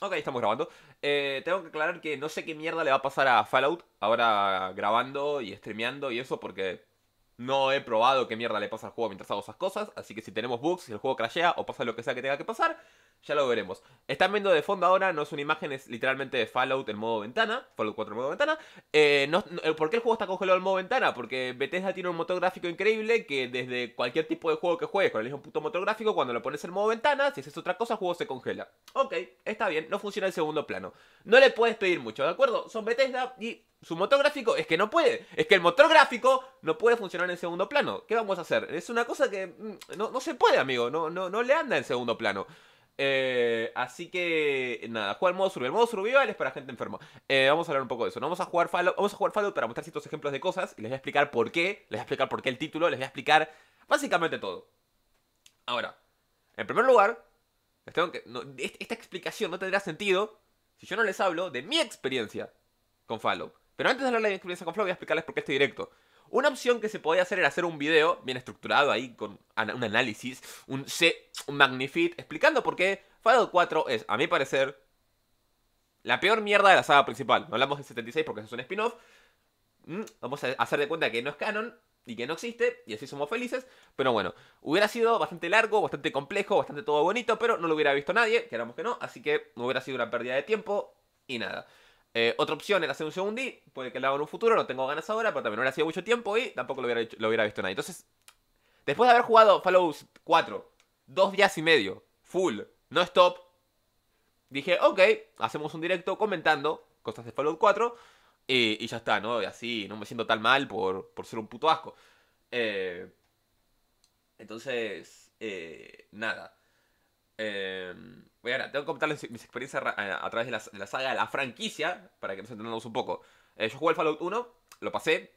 Ok, estamos grabando. Eh, tengo que aclarar que no sé qué mierda le va a pasar a Fallout ahora grabando y streameando y eso porque no he probado qué mierda le pasa al juego mientras hago esas cosas. Así que si tenemos bugs, si el juego crashea o pasa lo que sea que tenga que pasar, ya lo veremos. Están viendo de fondo ahora, no es una imagen, es literalmente de Fallout en modo ventana. Fallout 4 en modo ventana. Eh, ¿Por qué el juego está congelado en modo ventana? Porque Bethesda tiene un motor gráfico increíble que desde cualquier tipo de juego que juegues con el un puto motor gráfico, cuando lo pones en modo ventana, si haces otra cosa, el juego se congela. Ok, está bien, no funciona en segundo plano. No le puedes pedir mucho, ¿de acuerdo? Son Bethesda y su motor gráfico es que no puede. Es que el motor gráfico no puede funcionar en segundo plano. ¿Qué vamos a hacer? Es una cosa que mm, no, se puede, amigo. No, no, no le anda en segundo plano. Eh, así que nada, juega el modo survival. El modo survival es para gente enferma. Eh, vamos a hablar un poco de eso. Vamos a jugar Fallout, vamos jugar para mostrar ciertos ejemplos de cosas. Y les voy a explicar por qué. Les voy a explicar por qué el título. Les voy a explicar básicamente todo. Ahora, en primer lugar, esta explicación no tendrá sentido si yo no les hablo de mi experiencia con Fallout. Pero antes de hablar de mi experiencia con Fallout, voy a explicarles por qué estoy directo. Una opción que se podía hacer era hacer un video bien estructurado ahí con un análisis, un C, Magnifit, explicando por qué Fallout 4 es, a mi parecer, la peor mierda de la saga principal. No hablamos del 76 porque es un spin-off. Mm, vamos a hacer de cuenta que no es canon y que no existe, y así somos felices. Pero bueno, hubiera sido bastante largo, bastante complejo, bastante todo bonito, pero no lo hubiera visto nadie, queramos que no, así que hubiera sido una pérdida de tiempo y nada. Eh, otra opción era hacer un segundo D, puede que lo haga en un futuro, no tengo ganas ahora, pero también no hubiera sido mucho tiempo y tampoco lo hubiera, visto nadie. Entonces, después de haber jugado Fallout 4, dos días y medio, full, no stop, dije, ok, hacemos un directo comentando cosas de Fallout 4 y, ya está, ¿no? Y así no me siento tan mal por, ser un puto asco. Eh, entonces, eh, nada. Eh, tengo que contarles mis experiencias eh, a, través de la, saga, de la franquicia, para que nos entendamos un poco. Eh, yo jugué al Fallout 1, lo pasé.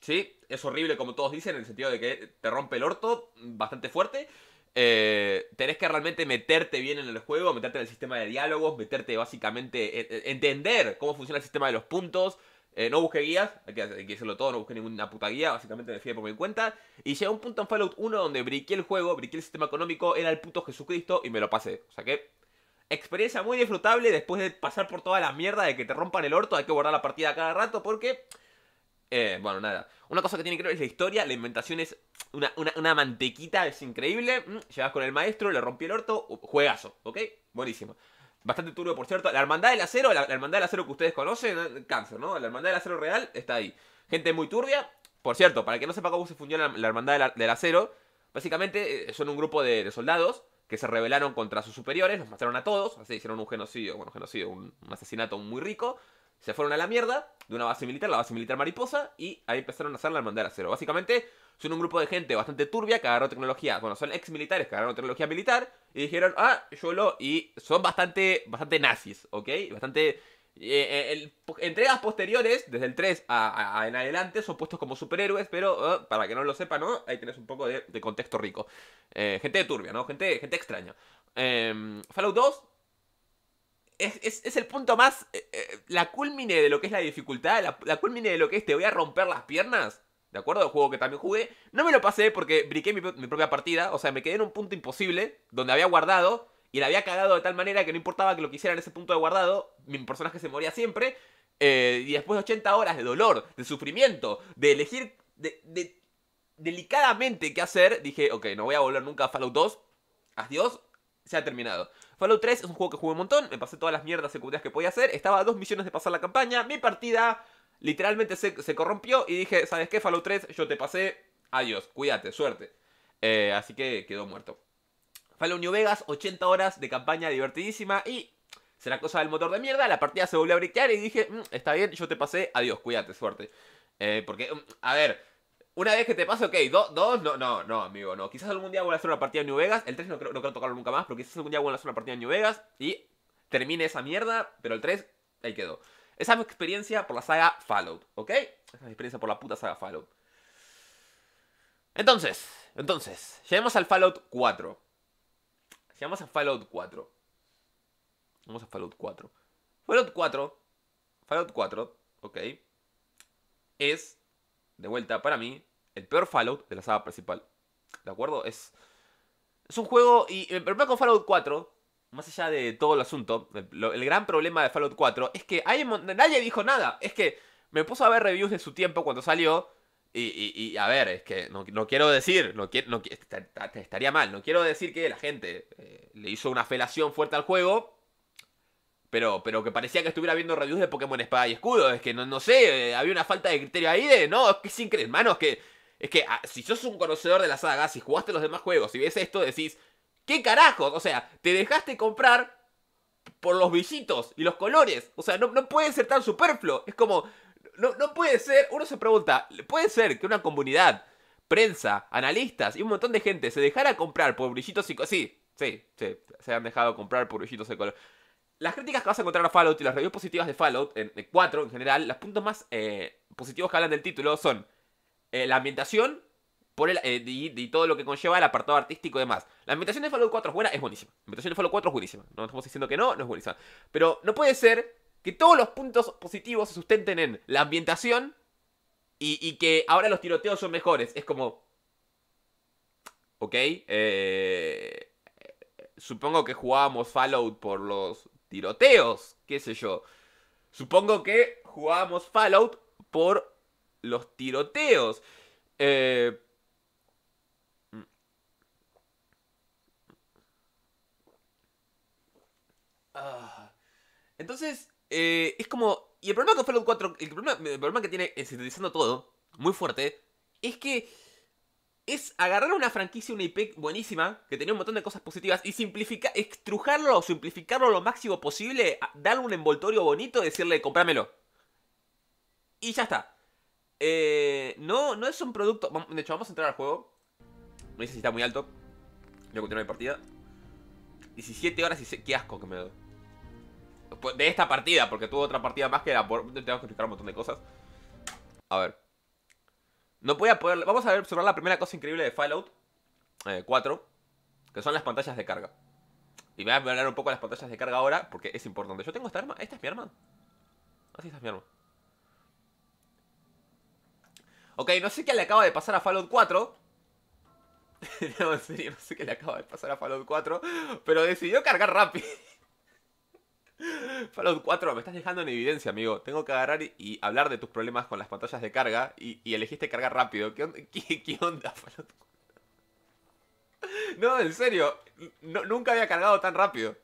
Sí, es horrible como todos dicen, en el sentido de que te rompe el orto bastante fuerte. Eh, tenés que realmente meterte bien en el juego, meterte en el sistema de diálogos, meterte básicamente, e, e, entender cómo funciona el sistema de los puntos, eh, no busqué guías, hay que, hay todo, no busqué ninguna puta guía, básicamente me fui por mi cuenta. Y llega un punto en Fallout 1 donde briqué el juego, briqué el sistema económico, era el puto Jesucristo y me lo pasé. O sea que, experiencia muy disfrutable después de pasar por toda la mierda de que te rompan el orto, hay que guardar la partida cada rato porque... Eh, bueno, nada. Una cosa que tiene que ver es la historia, la inventación es una, mantequita, es increíble. Mm, llegas con el maestro, le rompí el orto, juegazo, ¿ok? Buenísimo. Bastante turbio, por cierto. La Hermandad del Acero, la, Hermandad del Acero que ustedes conocen, eh, cáncer, ¿no? La Hermandad del Acero real está ahí. Gente muy turbia. Por cierto, para que no sepa cómo se fundió la, Hermandad del, Acero, básicamente eh, son un grupo de, soldados que se rebelaron contra sus superiores, los mataron a todos, así hicieron un genocidio, bueno, genocidio, un asesinato muy rico. Se fueron a la mierda de una base militar, la base militar mariposa, y ahí empezaron a hacer la Hermandad del Acero. Básicamente, son un grupo de gente bastante turbia que agarró tecnología. Bueno, son ex militares que agarraron tecnología militar y dijeron, ah, yo lo. Y son bastante, bastante nazis, ¿ok? Bastante. Eh, eh, entregas posteriores, desde el 3 en adelante, son puestos como superhéroes, pero oh, para que no lo sepa ¿no? ahí tenés un poco de, contexto rico. Eh, gente turbia, ¿no? Gente, gente extraña. Em, Fallout 2 es, el punto más. la culmine de lo que es la dificultad, la, la de lo que es te voy a romper las piernas. ¿de acuerdo? El juego que también jugué. No me lo pasé porque briqué mi, propia partida, o sea, me quedé en un punto imposible donde había guardado y la había cagado de tal manera que no importaba que lo quisiera en ese punto de guardado, mi personaje se moría siempre. Eh, y después de 80 horas de dolor, de sufrimiento, de elegir de, delicadamente qué hacer, dije, ok, no voy a volver nunca a Fallout 2. Adiós, se ha terminado. Fallout 3 es un juego que jugué un montón, me pasé todas las mierdas secundarias que podía hacer, estaba a dos millones de pasar la campaña, mi partida literalmente se, corrompió y dije, ¿sabes qué, Fallout 3? Yo te pasé, adiós, cuídate, suerte. Eh, así que quedó muerto. Fallout New Vegas, 80 horas de campaña divertidísima y será cosa del motor de mierda. La partida se volvió a briquear y dije, mm, está bien, yo te pasé, adiós, cuídate, suerte. Eh, porque, mm, a ver, una vez que te pase, ok, dos, dos, no, no, no, amigo, no. Quizás algún día vuelva a hacer una partida en New Vegas. El 3 no creo, creo tocarlo nunca más, pero quizás algún día vuelva a hacer una partida en New Vegas y termine esa mierda, pero el 3, ahí quedó. Esa es mi experiencia por la saga Fallout, ¿ok? Esa es mi experiencia por la puta saga Fallout. Entonces, entonces, llegamos al Fallout 4. Llegamos a Fallout 4. Vamos a Fallout 4. Fallout 4. Fallout 4, ok. Es, de vuelta, para mí, el peor Fallout de la saga principal. ¿De acuerdo? Es. Es un juego. Y el eh, problema con Fallout 4 más allá de todo el asunto, el, gran problema de Fallout 4 es que hay, nadie dijo nada. Es que me puso a ver reviews de su tiempo cuando salió. Y, a ver, es que no, quiero decir, no, no, estaría mal, no quiero decir que la gente eh, le hizo una felación fuerte al juego, pero, pero que parecía que estuviera viendo reviews de Pokémon Espada y Escudo. Es que no, no sé, eh, había una falta de criterio ahí de, no, es que sin creer, hermano, es que, es que ah, si sos un conocedor de la saga, si jugaste los demás juegos, si ves esto, decís, ¿Qué carajos? O sea, te dejaste comprar por los brillitos y los colores. O sea, no, puede ser tan superfluo. Es como, no, puede ser, uno se pregunta, ¿puede ser que una comunidad, prensa, analistas y un montón de gente se dejara comprar por brillitos y... Sí, sí, sí, se han dejado comprar por brillitos de color. las críticas que vas a encontrar a Fallout y las reviews positivas de Fallout, en, de 4 en general, los puntos más eh, positivos que hablan del título son eh, la ambientación, por eh, y, todo lo que conlleva el apartado artístico y demás. La ambientación de Fallout 4 es buena, es buenísima. La ambientación de Fallout 4 es buenísima. No estamos diciendo que no, no es buenísima. Pero no puede ser que todos los puntos positivos se sustenten en la ambientación y, que ahora los tiroteos son mejores. Es como... Ok, eh, supongo que jugábamos Fallout por los tiroteos, qué sé yo. Supongo que jugábamos Fallout por los tiroteos. Eh, Ah. Entonces, eh, es como. Y el problema con Fallout 4, el problema, que tiene en eh, sintetizando todo, muy fuerte, es que es agarrar una franquicia, una IP buenísima, que tenía un montón de cosas positivas, y simplificar, extrujarlo, simplificarlo lo máximo posible, darle un envoltorio bonito, decirle, comprámelo. Y ya está. Eh, no, no es un producto. De hecho, vamos a entrar al juego. No dice si está muy alto. Voy a continuar mi partida. 17 horas y. Se... Qué asco que me doy. Pues, de esta partida, porque tuvo otra partida más que era por... Tengo que explicar un montón de cosas. A ver. No voy a poder... Vamos a ver, observar la primera cosa increíble de Fallout 4. Eh, que son las pantallas de carga. Y voy a hablar un poco de las pantallas de carga ahora, porque es importante. Yo tengo esta arma. ¿Esta es mi arma? Así ah, es mi arma. Ok, no sé qué le acaba de pasar a Fallout 4. no, en serio, no sé qué le acaba de pasar a Fallout 4. Pero decidió cargar rápido. Fallout 4, me estás dejando en evidencia, amigo. Tengo que agarrar y hablar de tus problemas con las pantallas de carga y, elegiste cargar rápido. ¿Qué, onda, Fallout 4? No, en serio, nunca había cargado tan rápido.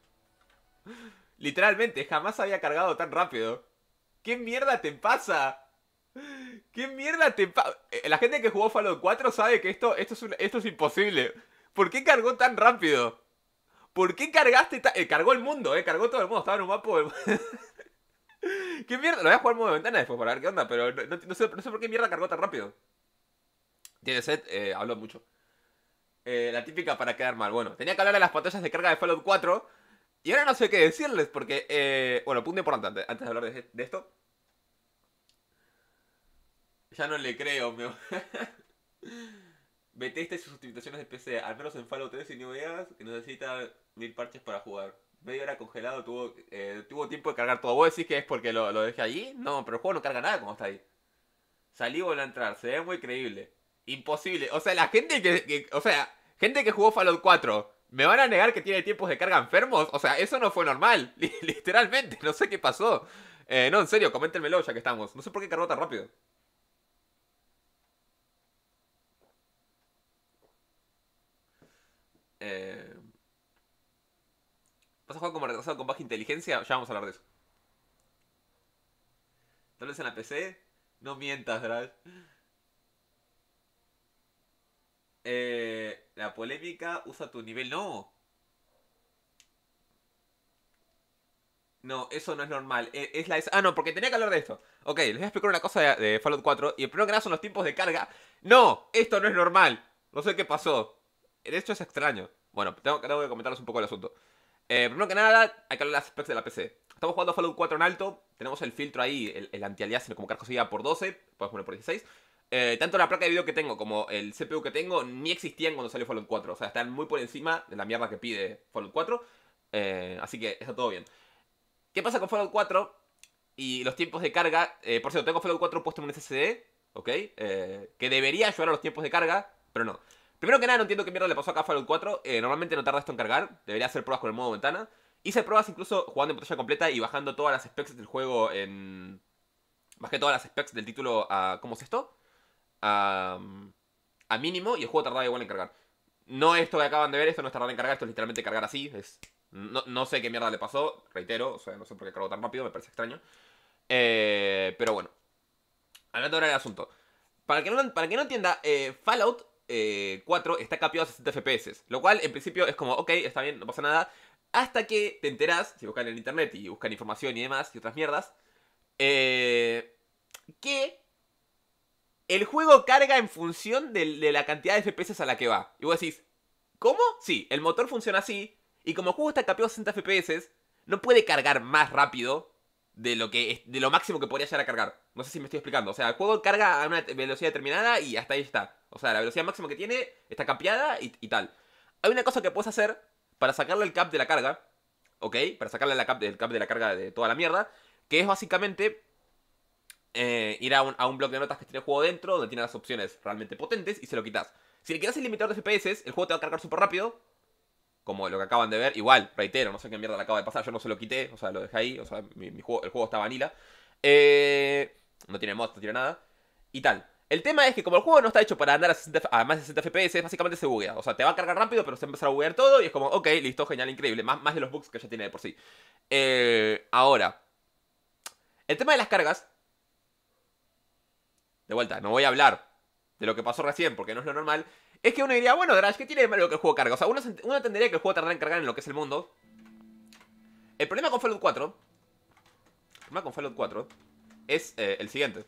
Literalmente, jamás había cargado tan rápido. ¿Qué mierda te pasa? ¿Qué mierda te pasa? Eh, la gente que jugó Fallout 4 sabe que esto, esto, es, esto es imposible. ¿Por qué cargó tan rápido? ¿Por qué cargaste? Eh, cargó el mundo, eh, cargó todo el mundo, estaba en un mapa. ¿Qué mierda? Lo voy a jugar modo de ventana después para ver qué onda, pero no, sé, no, sé, por qué mierda cargó tan rápido. Tiene set, eh, habló mucho. Eh, la típica para quedar mal. Bueno, tenía que hablar de las pantallas de carga de Fallout 4. Y ahora no sé qué decirles, porque. Eh, bueno, punto importante antes, de hablar de, esto. Ya no le creo, me. Bethesda y sus de PC, al menos en Fallout 3 y New Vegas, que necesita mil parches para jugar. Media hora congelado, tuvo, eh, tuvo tiempo de cargar todo. ¿Vos decís que es porque lo, lo dejé allí? No, pero el juego no carga nada como está ahí. Salí, volví a entrar, se ve muy creíble. Imposible. O sea, la gente que, O sea, gente que jugó Fallout 4, ¿me van a negar que tiene tiempos de carga enfermos? O sea, eso no fue normal. Literalmente, no sé qué pasó. Eh, no, en serio, coméntenmelo ya que estamos. No sé por qué cargó tan rápido. Eh... ¿Vas a jugar como retrasado con baja inteligencia? Ya vamos a hablar de eso. Tal vez en la PC. No mientas, ¿verdad? Eh, la polémica usa tu nivel. No. No, eso no es normal. Eh, es, la... Ah, no, porque tenía que hablar de esto. Ok, les voy a explicar una cosa de, Fallout 4. Y el primero que son los tiempos de carga. No, esto no es normal. No sé qué pasó. De hecho es extraño. Bueno, tengo, que comentaros un poco el asunto. Eh, primero que nada, hay que hablar de las specs de la PC. Estamos jugando Fallout 4 en alto, tenemos el filtro ahí, el, el anti-aliasing como cargo por 12, podemos poner por 16. Eh, tanto la placa de video que tengo como el CPU que tengo ni existían cuando salió Fallout 4. O sea, están muy por encima de la mierda que pide Fallout 4. Eh, así que está todo bien. ¿Qué pasa con Fallout 4? Y los tiempos de carga. por cierto, tengo Fallout 4 puesto en un SSD, ¿ok? que debería ayudar a los tiempos de carga, pero no. Primero que nada, no entiendo qué mierda le pasó a Fallout 4. Eh, normalmente no tarda esto en cargar. Debería hacer pruebas con el modo ventana. Hice pruebas incluso jugando en pantalla completa y bajando todas las specs del juego en... Bajé todas las specs del título a... ¿Cómo es esto? A, a mínimo y el juego tardaba igual en cargar. No esto que acaban de ver, esto no es tardar en cargar, esto es literalmente cargar así. no, sé qué mierda le pasó, reitero, o sea, no sé por qué cargó tan rápido, me parece extraño. Eh, pero bueno, hablando ahora del asunto. Para que para que no entienda, eh, Fallout eh, 4 está capeado a 60 FPS. Lo cual en principio es como, ok, está bien, no pasa nada. Hasta que te enteras si buscan en internet y buscan información y demás y otras mierdas, eh, que el juego carga en función de, la cantidad de FPS a la que va. Y vos decís, ¿cómo? Sí, el motor funciona así. Y como el juego está capeado a 60 FPS, no puede cargar más rápido de lo, que, de lo máximo que podría llegar a cargar. No sé si me estoy explicando. O sea, el juego carga a una velocidad determinada y hasta ahí está. O sea, la velocidad máxima que tiene está capeada y, tal. Hay una cosa que puedes hacer para sacarle el cap de la carga, ¿ok? Para sacarle la cap, el cap de la carga de toda la mierda, que es básicamente eh, ir a un, a bloc de notas que tiene el juego dentro, donde tiene las opciones realmente potentes, y se lo quitas. Si le quitas el limitador de FPS, el juego te va a cargar súper rápido, como lo que acaban de ver. Igual, reitero, no sé qué mierda le acaba de pasar, yo no se lo quité, o sea, lo dejé ahí, o sea, mi, juego, el juego está vanila. Eh, no tiene mods, no tiene nada, y tal. El tema es que como el juego no está hecho para andar a, más de 60 FPS, básicamente se buguea. O sea, te va a cargar rápido, pero se va a empezar a buguear todo y es como, ok, listo, genial, increíble. Más, de los bugs que ya tiene de por sí. Eh, ahora, el tema de las cargas... De vuelta, no voy a hablar de lo que pasó recién, porque no es lo normal. Es que uno diría, bueno, Drash, ¿qué tiene de malo que el juego carga? O sea, uno, uno entendería que el juego tardará en cargar en lo que es el mundo. El problema con Fallout 4... El problema con Fallout 4 es eh, el siguiente.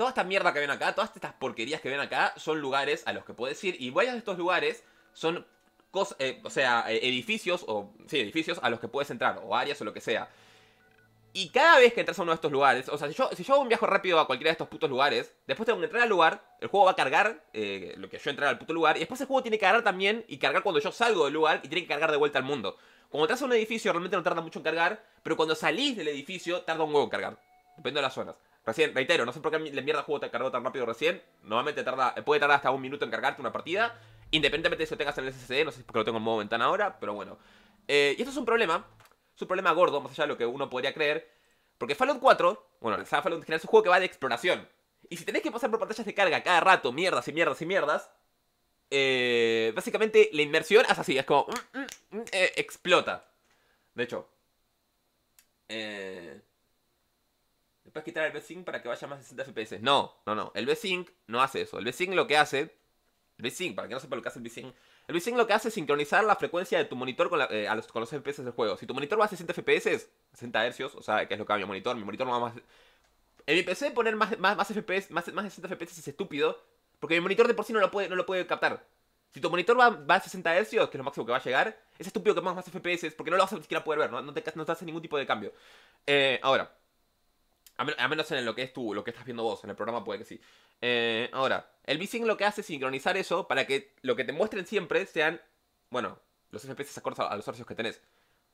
toda esta mierda que ven acá, todas estas porquerías que ven acá, son lugares a los que puedes ir. Y varios de estos lugares son cosas, eh, o sea, eh, edificios, o sí, edificios a los que puedes entrar, o áreas o lo que sea. Y cada vez que entras a uno de estos lugares, o sea, si yo, si yo hago un viaje rápido a cualquiera de estos putos lugares, después tengo que entrar al lugar, el juego va a cargar eh, lo que yo entrar al puto lugar, y después el juego tiene que cargar también, y cargar cuando yo salgo del lugar, y tiene que cargar de vuelta al mundo. Cuando entras a un edificio realmente no tarda mucho en cargar, pero cuando salís del edificio tarda un huevo en cargar, depende de las zonas. Recién, reitero, no sé por qué la mierda juego te cargó tan rápido recién. Normalmente tarda, puede tardar hasta un minuto en cargarte una partida. Independientemente de si lo tengas en el SSD, no sé por qué lo tengo en modo ventana ahora, pero bueno. Eh, y esto es un problema. Es un problema gordo, más allá de lo que uno podría creer. Porque Fallout 4, bueno, el Fallout en general es un juego que va de exploración. Y si tenés que pasar por pantallas de carga cada rato, mierdas y mierdas y mierdas, eh, básicamente la inmersión es así, es como... Mm, mm, mm, eh, explota. De hecho. Eh, puedes quitar el VSync para que vaya más de 60 FPS. No, no, no. El VSync no hace eso. El VSync lo que hace. El para que no sepa lo que hace el VSync. El VSync lo que hace es sincronizar la frecuencia de tu monitor con, eh, los, los FPS del juego. Si tu monitor va a 60 FPS, 60 Hz, o sea, que es lo que va mi monitor, mi monitor no va más. En mi PC poner más, más, más FPS, más, de 60 FPS es estúpido, porque mi monitor de por sí no lo puede, no lo puede captar. Si tu monitor va, a 60 Hz, que es lo máximo que va a llegar, es estúpido que pongas más FPS porque no lo vas a siquiera poder ver, no, no te, no hace ningún tipo de cambio. Eh, ahora, a, menos en lo que es tú, lo que estás viendo vos, en el programa puede que sí. Eh, ahora, el V-Sync lo que hace es sincronizar eso para que lo que te muestren siempre sean, bueno, los FPS acordes a, los sorcios que tenés.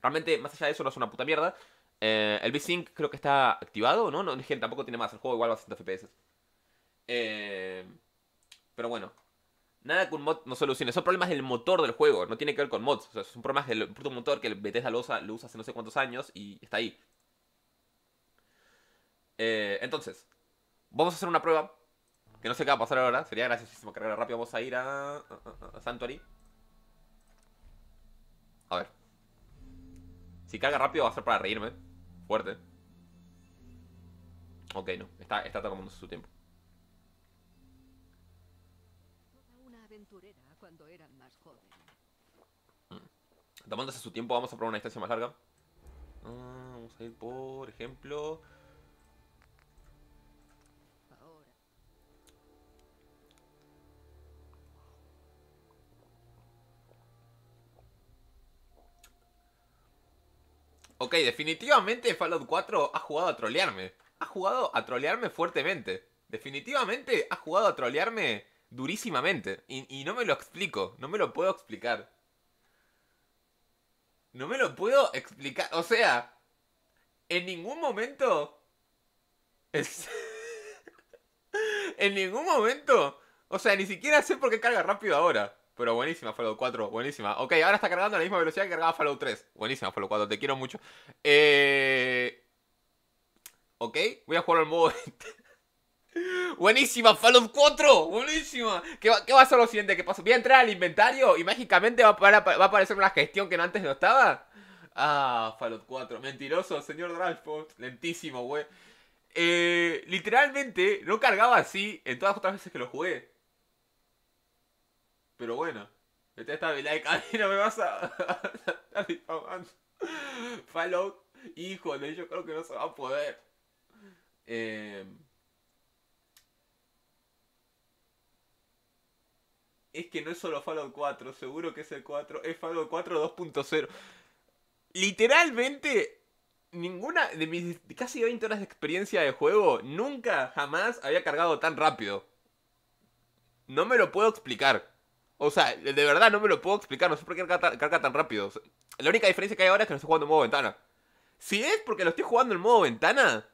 Realmente, más allá de eso, no es una puta mierda. Eh, el el sync creo que está activado, ¿no? No, dije, tampoco tiene más, el juego igual va a 100 FPS. Eh, pero bueno, nada que un mod no solucione. Son problemas del motor del juego, no tiene que ver con mods. son problemas del puto motor que Bethesda lo usa, lo usa hace no sé cuántos años y está ahí. Eh, entonces, vamos a hacer una prueba. Que no sé qué va a pasar ahora. Sería graciosísimo cargar rápido. Vamos a ir a, a, a, ver. Si carga rápido va a ser para reírme. Fuerte. Ok, no. Está, está tomando su tiempo. Mm. Tomándose su tiempo, vamos a probar una distancia más larga. Ah, vamos a ir, por ejemplo... Ok, definitivamente Fallout 4 ha jugado a trolearme. Ha jugado a trolearme fuertemente. Definitivamente ha jugado a trolearme durísimamente. Y, no me lo explico, no me lo puedo explicar. No me lo puedo explicar. O sea, en ningún momento... en ningún momento... O sea, ni siquiera sé por qué carga rápido ahora. Pero buenísima Fallout 4, buenísima. Ok, ahora está cargando a la misma velocidad que cargaba Fallout 3. Buenísima Fallout 4, te quiero mucho. Eh... Ok, voy a jugar al modo... Buenísima, Fallout 4, buenísima. ¿Qué va, a ser lo siguiente ¿Qué pasó? Voy a entrar al inventario y mágicamente va a, aparecer una gestión que antes no estaba. Ah, Fallout 4, mentiroso, señor Fox. lentísimo, güey. Eh, literalmente no cargaba así en todas las otras veces que lo jugué. Pero bueno, esta like a mí no me vas a, a Fallout, híjole, yo creo que no se va a poder. Eh, es que no es solo Fallout 4, seguro que es el 4, es Fallout 4 2.0. Literalmente, ninguna de mis casi 20 horas de experiencia de juego, nunca, jamás había cargado tan rápido. No me lo puedo explicar. O sea, de verdad no me lo puedo explicar, no sé por qué carga, tan rápido. la única diferencia que hay ahora es que no estoy jugando en modo ventana. Si es porque lo estoy jugando en modo ventana,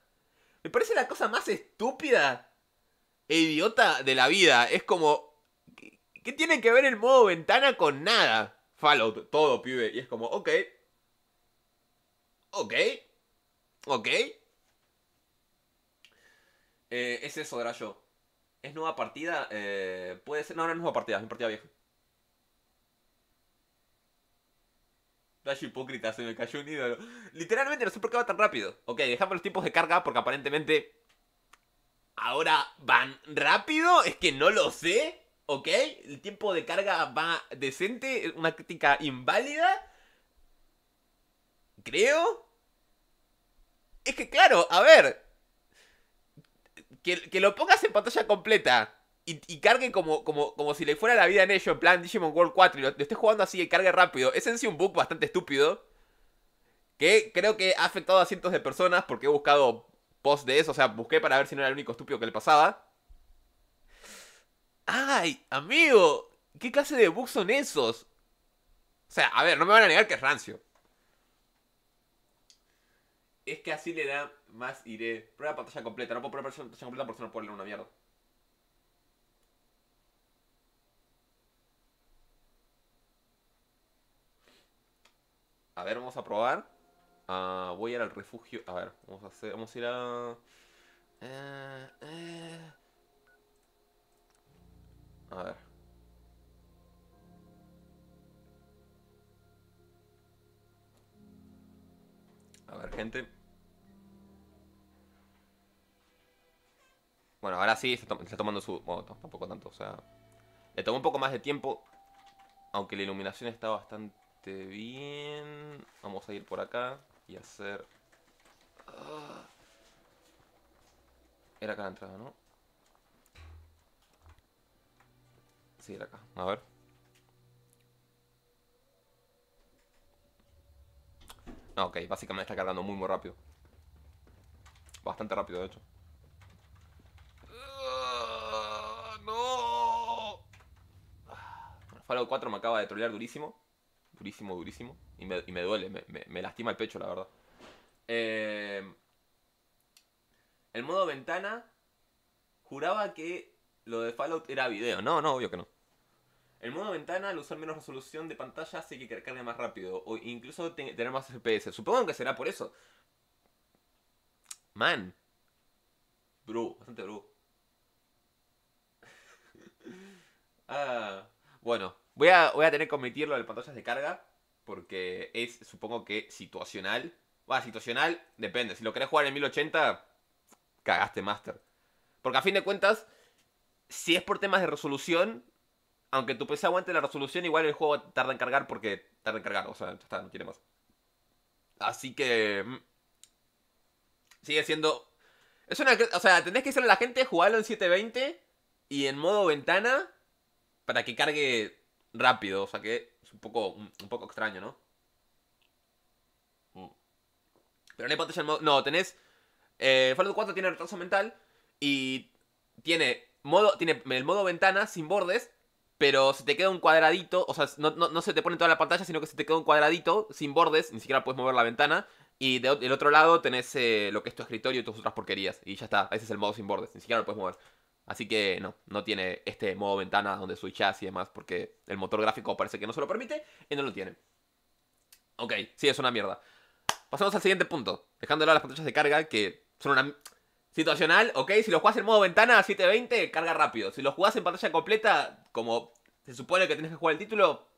me parece la cosa más estúpida e idiota de la vida. Es como, ¿qué, tiene que ver el modo ventana con nada? Fallout, todo, pibe. Y es como, ok. Ok. Ok. Eh, es eso, era yo. ¿Es nueva partida? Eh, puede ser. No, no es nueva partida, es una partida vieja. ¡Vaya hipócrita, se me cayó un ídolo. Literalmente no sé por qué va tan rápido. Ok, dejamos los tiempos de carga porque aparentemente. Ahora van rápido. Es que no lo sé. Ok, el tiempo de carga va decente. Una crítica inválida. Creo. Es que claro, a ver, que, lo pongas en pantalla completa y, cargue como, como, si le fuera la vida en ello, en plan Digimon World 4, y lo, estés jugando así y cargue rápido, es en sí un bug bastante estúpido. Que creo que ha afectado a cientos de personas porque he buscado post de eso, o sea, busqué para ver si no era el único estúpido que le pasaba. ¡Ay, amigo! ¿Qué clase de bugs son esos? O sea, a ver, no me van a negar que es rancio es que así le da más iré. Prueba pantalla completa. No puedo probar pantalla completa porque no puedo leer una mierda. A ver, vamos a probar. Ah, voy a ir al refugio. A ver, vamos a hacer. Vamos a ir a. Eh, eh. A ver. A ver, gente. Bueno, ahora sí está, está tomando su... Bueno, tampoco tanto, o sea... Le tomó un poco más de tiempo, aunque la iluminación está bastante bien. Vamos a ir por acá y hacer... Ah, era acá la entrada, ¿no? Sí, era acá. A ver. No, ok, básicamente está cargando muy muy rápido. Bastante rápido, de hecho. Fallout 4 me acaba de trolear durísimo. Durísimo, durísimo. Y me, duele, me, lastima el pecho, la verdad. Eh, el modo ventana. Juraba que lo de Fallout era video. No, no, obvio que no. El modo ventana, al usar menos resolución de pantalla, hace que cargue más rápido. O incluso tener más FPS. Supongo que será por eso. Man. Bruh bastante bru ah, bueno, Voy a, tener que omitirlo lo pantallas de carga, porque es, supongo que, situacional. Bueno, situacional, depende. Si lo querés jugar en 1080, cagaste Master. Porque a fin de cuentas, si es por temas de resolución, aunque tu PC aguante la resolución, igual el juego tarda en cargar porque tarda en cargar. O sea, no tiene más. Así que. Mm, sigue siendo. Es una. O sea, tenés que decirle a la gente jugarlo en 720 y en modo ventana para que cargue rápido, o sea que es un poco, un, poco extraño, ¿no? Mm. Pero no hay modo... No, tenés... Eh, Fallout 4 tiene retraso mental y tiene, modo, tiene el modo ventana sin bordes, pero se te queda un cuadradito, o sea, no, se te pone toda la pantalla, sino que se te queda un cuadradito sin bordes, ni siquiera puedes mover la ventana. Y del otro lado tenés eh, lo que es tu escritorio y tus otras porquerías. Y ya está, ese es el modo sin bordes, ni siquiera lo puedes mover. Así que no, no tiene este modo ventana donde switchas y demás, porque el motor gráfico parece que no se lo permite y no lo tiene. Ok, sí, es una mierda. Pasamos al siguiente punto, dejando las pantallas de carga, que son una... Situacional, ok, si lo jugás en modo ventana a 720, carga rápido. Si lo jugás en pantalla completa, como se supone que tienes que jugar el título,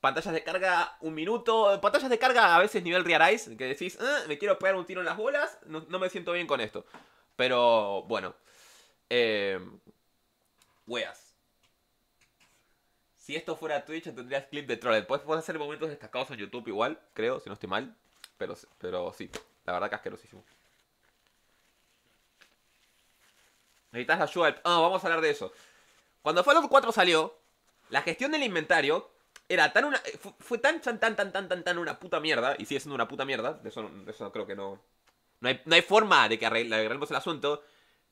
pantallas de carga un minuto, pantallas de carga a veces nivel Real que decís, ah, me quiero pegar un tiro en las bolas, no me siento bien con esto. Pero bueno, eh, weas. Si esto fuera Twitch, tendrías clip de troll. Después puedes hacer momentos destacados en YouTube igual, creo, si no estoy mal. Pero, pero sí, la verdad que asquerosísimo. Necesitas ayuda al... Ah, vamos a hablar de eso. Cuando Fallout 4 salió, la gestión del inventario era tan una... Fue, tan, tan, tan, tan, tan, tan, tan una puta mierda. Y sigue siendo una puta mierda. De eso, eso creo que no... No hay, no hay forma de que arreglemos el asunto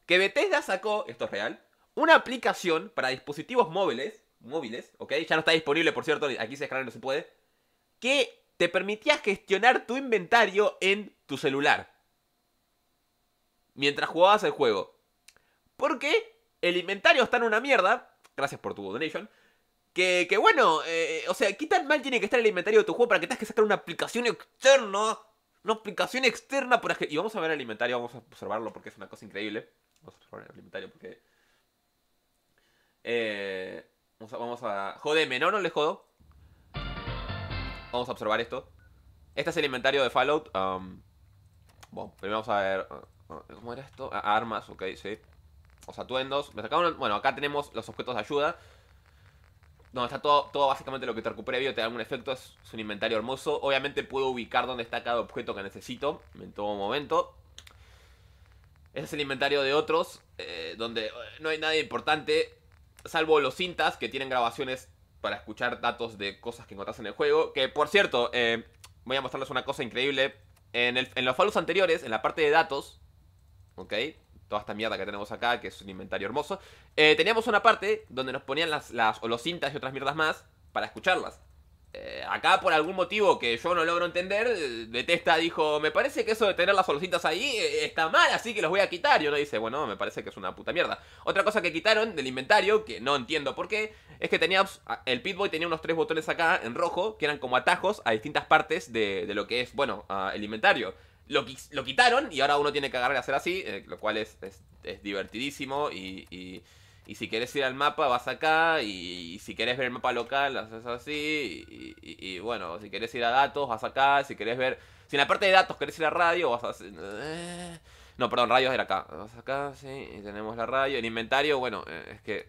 que Bethesda sacó, esto es real, una aplicación para dispositivos móviles, móviles, ¿ok? Ya no está disponible, por cierto, aquí se descarga no se puede, que te permitía gestionar tu inventario en tu celular. Mientras jugabas el juego. Porque el inventario está en una mierda, gracias por tu donation, que, bueno, eh, o sea, ¿qué tan mal tiene que estar el inventario de tu juego para que tengas que sacar una aplicación externa? Una aplicación externa por... Y vamos a ver el inventario, vamos a observarlo porque es una cosa increíble vamos a el inventario porque. Eh, vamos, a, vamos a. no, no les jodo. Vamos a observar esto. Este es el inventario de Fallout. Um, bueno, primero vamos a ver. Uh, uh, ¿Cómo era esto? Ah, armas, ok, sí. O Los atuendos. Me Bueno, acá tenemos los objetos de ayuda. Donde está todo, todo básicamente lo que te recuperé vio te da algún efecto, es, es, un inventario hermoso. Obviamente puedo ubicar dónde está cada objeto que necesito en todo momento es el inventario de otros, eh, donde eh, no hay nada importante, salvo los cintas que tienen grabaciones para escuchar datos de cosas que encontras en el juego. Que por cierto, eh, voy a mostrarles una cosa increíble. En, los fallos anteriores, en la parte de datos, ¿ok? Toda esta mierda que tenemos acá, que es un inventario hermoso, teníamos una parte donde nos ponían las, las o los cintas y otras mierdas más para escucharlas. Eh, acá por algún motivo que yo no logro entender, Detesta dijo, me parece que eso de tener las solucitas ahí eh, está mal, así que los voy a quitar. Y uno dice, bueno, me parece que es una puta mierda. Otra cosa que quitaron del inventario, que no entiendo por qué, es que tenía, ah, el Pitboy tenía unos tres botones acá en rojo, que eran como atajos a distintas partes de, lo que es, bueno, ah, el inventario. Lo, lo, quitaron y ahora uno tiene que agarrar y hacer así, eh, lo cual es, divertidísimo y y si quieres ir al mapa, vas acá. Y, si quieres ver el mapa local, haces así. Y, bueno, si quieres ir a datos, vas acá. Si quieres ver. Si en la parte de datos querés ir a radio, vas a eh. No, perdón, radios era acá. Vas acá, sí. Y tenemos la radio. El inventario, bueno, eh, es que.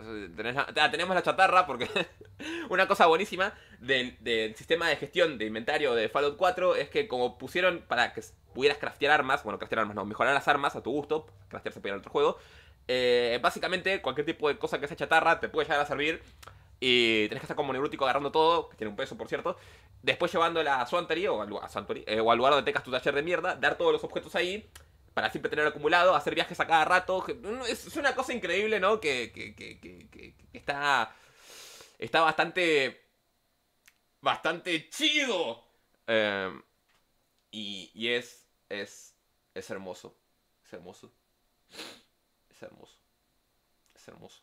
Eh, ah, tenemos la chatarra porque una cosa buenísima del, sistema de gestión de inventario de Fallout 4 es que como pusieron para que pudieras craftear armas, bueno, craftear armas no, mejorar las armas a tu gusto, craftear se en otro juego, eh, básicamente, cualquier tipo de cosa que sea chatarra te puede llegar a servir. Y tenés que estar como neurótico agarrando todo, que tiene un peso, por cierto. Después llevándola a Swantery eh, o, al lugar donde tengas tu taller de mierda, dar todos los objetos ahí para siempre tener acumulado, hacer viajes a cada rato. Mm, es una cosa increíble, ¿no? Que, está, está bastante. bastante chido. Em, y, es. es hermoso. Es hermoso hermoso.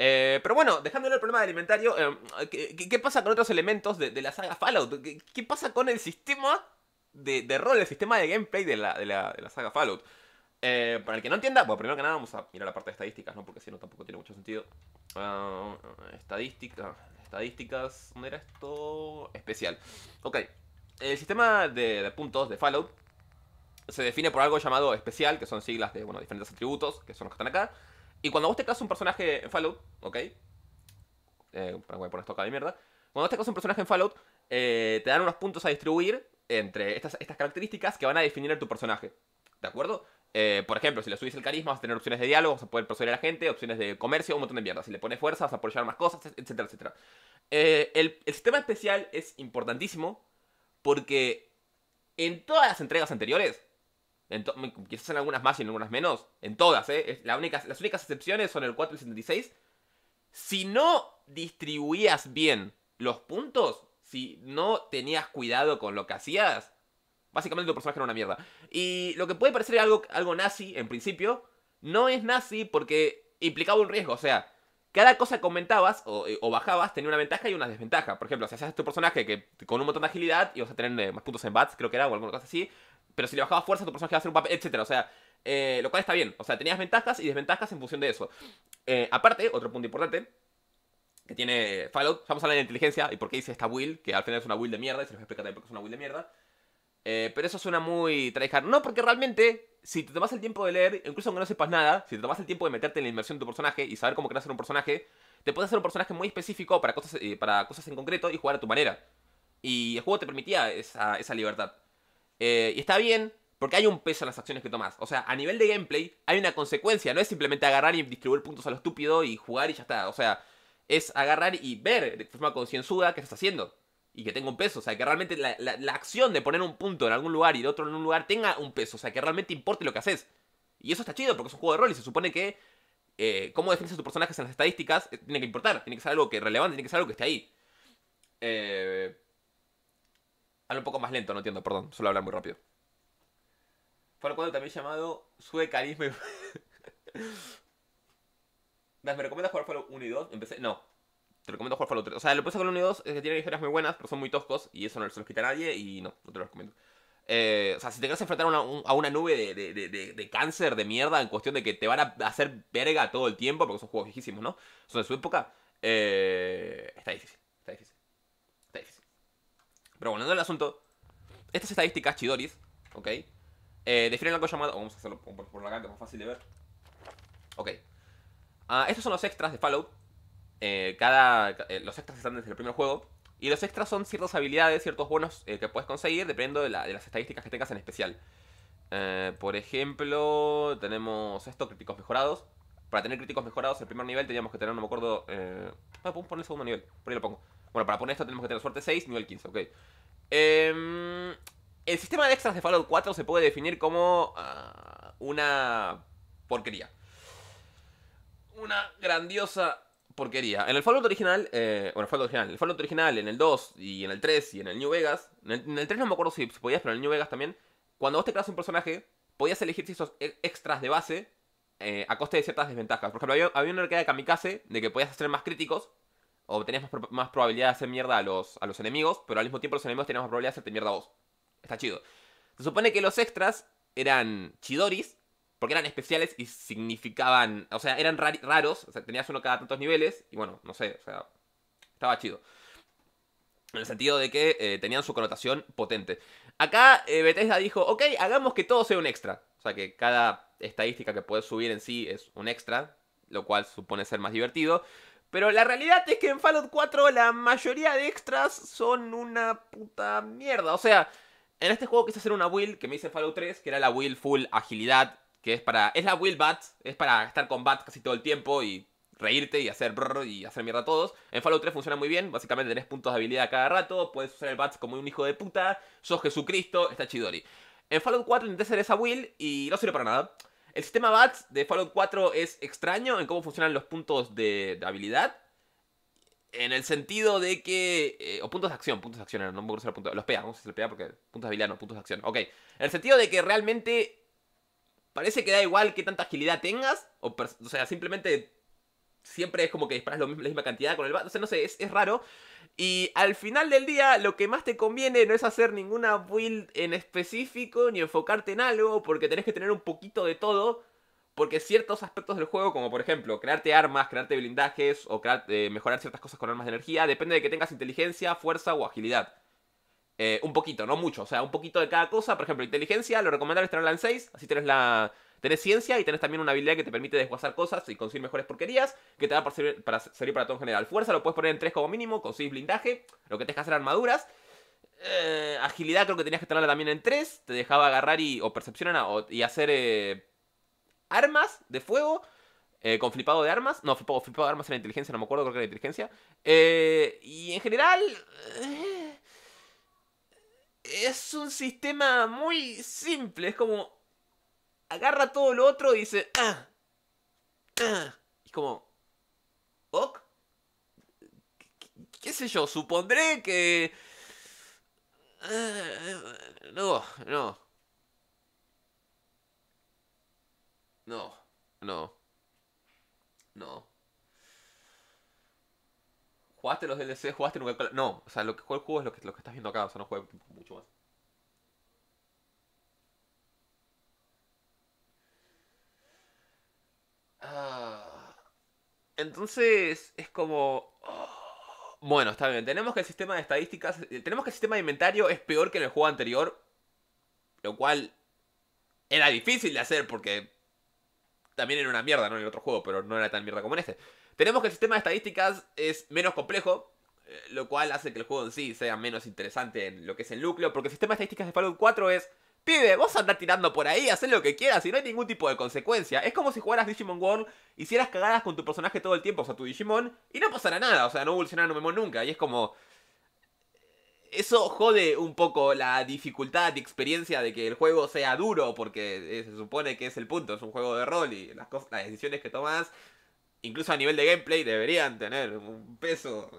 Eh, pero bueno, dejándole el problema del inventario, eh, ¿qué, pasa con otros elementos de, la saga Fallout? ¿Qué, pasa con el sistema de, rol, el sistema de gameplay de la, saga Fallout? Eh, para el que no entienda, bueno, primero que nada vamos a mirar la parte de estadísticas, ¿no? Porque si no tampoco tiene mucho sentido. Ah, estadísticas, estadísticas, ¿dónde era esto? Especial. Ok, el sistema de puntos de Fallout se define por algo llamado especial, que son siglas de bueno, diferentes atributos, que son los que están acá. Y cuando vos te creas un personaje en Fallout, ¿ok? Eh, voy a poner esto acá de mierda. Cuando vos te creas un personaje en Fallout, eh, te dan unos puntos a distribuir entre estas, características que van a definir a tu personaje. ¿De acuerdo? Eh, por ejemplo, si le subís el carisma vas a tener opciones de diálogo, vas a poder persuadir a la gente, opciones de comercio, un montón de mierda. Si le pones fuerza vas a poder llevar más cosas, etcétera, etcétera. Eh, el, sistema especial es importantísimo porque en todas las entregas anteriores en quizás en algunas más y en algunas menos. En todas, ¿eh? La las únicas excepciones son el 4 y el 76. Si no distribuías bien los puntos, si no tenías cuidado con lo que hacías, básicamente tu personaje era una mierda. Y lo que puede parecer algo, algo nazi, en principio, no es nazi porque implicaba un riesgo. O sea, cada cosa que aumentabas eh, o, bajabas tenía una ventaja y una desventaja. Por ejemplo, si hacías tu personaje que con un montón de agilidad Y vas a tener eh, más puntos en bats, creo que era, o alguna cosa así, pero si le bajabas fuerza, tu personaje iba a hacer un papel, etcétera. O sea, eh, lo cual está bien. O sea, tenías ventajas y desventajas en función de eso. Eh, aparte, otro punto importante que tiene Fallout, vamos a hablar de inteligencia y por qué dice esta will, que al final es una will de mierda, y se les voy a explicar también por qué es una will de mierda. Eh, pero eso suena muy traijar. No, porque realmente, si te tomas el tiempo de leer, incluso aunque no sepas nada, si te tomas el tiempo de meterte en la inversión de tu personaje y saber cómo crear un personaje, te puedes hacer un personaje muy específico para cosas, para cosas en concreto y jugar a tu manera. Y el juego te permitía esa, esa libertad. Eh, y está bien, porque hay un peso en las acciones que tomas. O sea, a nivel de gameplay hay una consecuencia. No es simplemente agarrar y distribuir puntos a lo estúpido y jugar y ya está. O sea, es agarrar y ver de forma concienzuda qué estás haciendo. Y que tenga un peso. O sea, que realmente la, acción de poner un punto en algún lugar y otro en un lugar tenga un peso. O sea, que realmente importe lo que haces. Y eso está chido porque es un juego de rol y se supone que eh, cómo defiendes a tus personajes en las estadísticas eh, tiene que importar. Tiene que ser algo que relevante, tiene que ser algo que esté ahí. Eh Habla un poco más lento, no entiendo, perdón, suelo hablar muy rápido. Fallout 4 también llamado Sue Carisma y... ¿Me recomiendas jugar Fallout 1 y 2? No. Te recomiendo jugar Fallout 3. O sea, lo que pasa con el 1 y 2 es que tienen historias muy buenas, pero son muy toscos y eso no se los quita a nadie y no, no te lo recomiendo. Eh, o sea, si te quieres enfrentar a una, a una nube de, de, cáncer, de mierda, en cuestión de que te van a hacer verga todo el tiempo, porque son juegos viejísimos, ¿no? Son de su época, eh, está difícil. Pero volviendo al asunto, estas estadísticas chidoris, ¿ok? Eh, definen algo llamado... vamos a hacerlo por, por la que es más fácil de ver. Ok. Ah, estos son los extras de Fallout. Eh, cada, eh, los extras están desde el primer juego. Y los extras son ciertas habilidades, ciertos bonos eh, que puedes conseguir dependiendo de, las estadísticas que tengas en especial. por ejemplo, tenemos esto, críticos mejorados. Para tener críticos mejorados, el primer nivel teníamos que tener, no me acuerdo... Ah, poner el segundo nivel, por ahí lo pongo. Bueno, para poner esto tenemos que tener suerte 6, nivel 15, ok. Em, el sistema de extras de Fallout 4 se puede definir como ah, una porquería. Una grandiosa porquería. En el Fallout original, eh, el Fallout original, el Fallout original, en el 2 y en el 3 y en el New Vegas, en el, 3 no me acuerdo si, podías, pero en el New Vegas también, cuando vos te creas un personaje, podías elegir si esos e-, extras de base eh, a coste de ciertas desventajas. Por ejemplo, había, una arcada de kamikaze de que podías hacer más críticos o tenías más, probabilidad de hacer mierda a los, a los enemigos, pero al mismo tiempo los enemigos tenían más probabilidad de hacerte mierda a vos. Está chido. Se supone que los extras eran chidoris, porque eran especiales y significaban, o sea, eran raros, o sea, tenías uno cada tantos niveles, y bueno, no sé, o sea, estaba chido. En el sentido de que eh, tenían su connotación potente. Acá eh, Bethesda dijo, ok, hagamos que todo sea un extra. O sea, que cada estadística que puedes subir en sí es un extra, lo cual supone ser más divertido. Pero la realidad es que en Fallout 4 la mayoría de extras son una puta mierda. O sea, en este juego quise hacer una build que me hice en Fallout 3, que era la build full agilidad, que es para. Es la build bat, es para estar con BATS casi todo el tiempo y reírte y hacer y hacer mierda a todos. En Fallout 3 funciona muy bien, básicamente tenés puntos de habilidad cada rato, puedes usar el BATS como un hijo de puta, sos Jesucristo, está chidori. En Fallout 4 intenté hacer esa build y no sirve para nada. El sistema BATS de Fallout 4 es extraño en cómo funcionan los puntos de, habilidad. En el sentido de que. Eh, o puntos de acción, puntos de acción, no me gusta el punto, Los PEA, vamos a hacer el PEA porque. Puntos de habilidad, no, puntos de acción. Ok. En el sentido de que realmente. Parece que da igual qué tanta agilidad tengas. o sea, simplemente siempre es como que disparas la misma cantidad con el bat, O sea, no sé, es, raro. Y al final del día, lo que más te conviene no es hacer ninguna build en específico, ni enfocarte en algo, porque tenés que tener un poquito de todo. Porque ciertos aspectos del juego, como por ejemplo crearte armas, crearte blindajes o crear, eh, mejorar ciertas cosas con armas de energía, depende de que tengas inteligencia, fuerza o agilidad. Eh, un poquito, no mucho, o sea, un poquito de cada cosa. Por ejemplo, inteligencia, lo recomendable es tenerla en 6, así tienes la... Tenés ciencia y tenés también una habilidad que te permite desguazar cosas y conseguir mejores porquerías, que te va servir para, servir para todo en general. Fuerza lo puedes poner en 3 como mínimo, conseguís blindaje, lo que te deja hacer armaduras. Eh, agilidad creo que tenías que tenerla también en 3, te dejaba agarrar y, o percepción y hacer eh, armas de fuego. con flipado de armas. No, flipado, de armas era inteligencia, no me acuerdo, creo que era inteligencia. y en general es un sistema muy simple. Es como. Agarra todo lo otro y dice. Ah, ah. Y como. ¿Ok? ¿Qué sé yo? Supondré que. Ah, no, no. No, no. No jugaste los DLC, jugaste nunca. No, o sea, lo que juega el juego es lo que, lo que estás viendo acá, o sea, no juega mucho más. Ah, entonces, es como. Oh, bueno, está bien. Tenemos que el sistema de estadísticas. Tenemos que el sistema de inventario es peor que en el juego anterior. Lo cual. Era difícil de hacer porque. También era una mierda, ¿no? En el otro juego, pero no era tan mierda como en este. Tenemos que el sistema de estadísticas es menos complejo, eh, lo cual hace que el juego en sí sea menos interesante en lo que es el núcleo, porque el sistema de estadísticas de Fallout 4 es, pibe, vos andás tirando por ahí, haces lo que quieras y no hay ningún tipo de consecuencia. Es como si jugaras Digimon World, hicieras cagadas con tu personaje todo el tiempo, o sea, tu Digimon, y no pasará nada, o sea, no un memor nunca, y es como... Eh, eso jode un poco la dificultad y experiencia de que el juego sea duro, porque eh, se supone que es el punto, es un juego de rol y las, las decisiones que tomas incluso a nivel de gameplay, deberían tener un peso.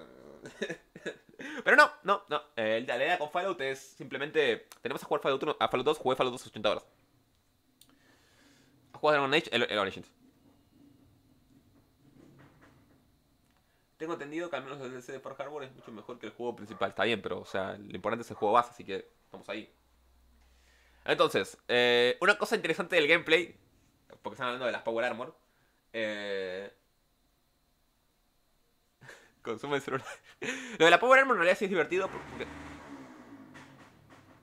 Pero no, no, no. Eh, la idea con Fallout es simplemente. Tenemos a jugar Fallout 1, a Fallout 2, jugué Fallout 2 80 horas. ¿Juegas Dragon Age? El, Origins. Tengo entendido que al menos el DLC de Far Harbor es mucho mejor que el juego principal. Está bien, pero o sea, lo importante es el juego base, así que estamos ahí. Entonces, eh, una cosa interesante del gameplay, porque están hablando de las Power Armor, eh, Consume el celular. Lo de la Power Armor en realidad sí es divertido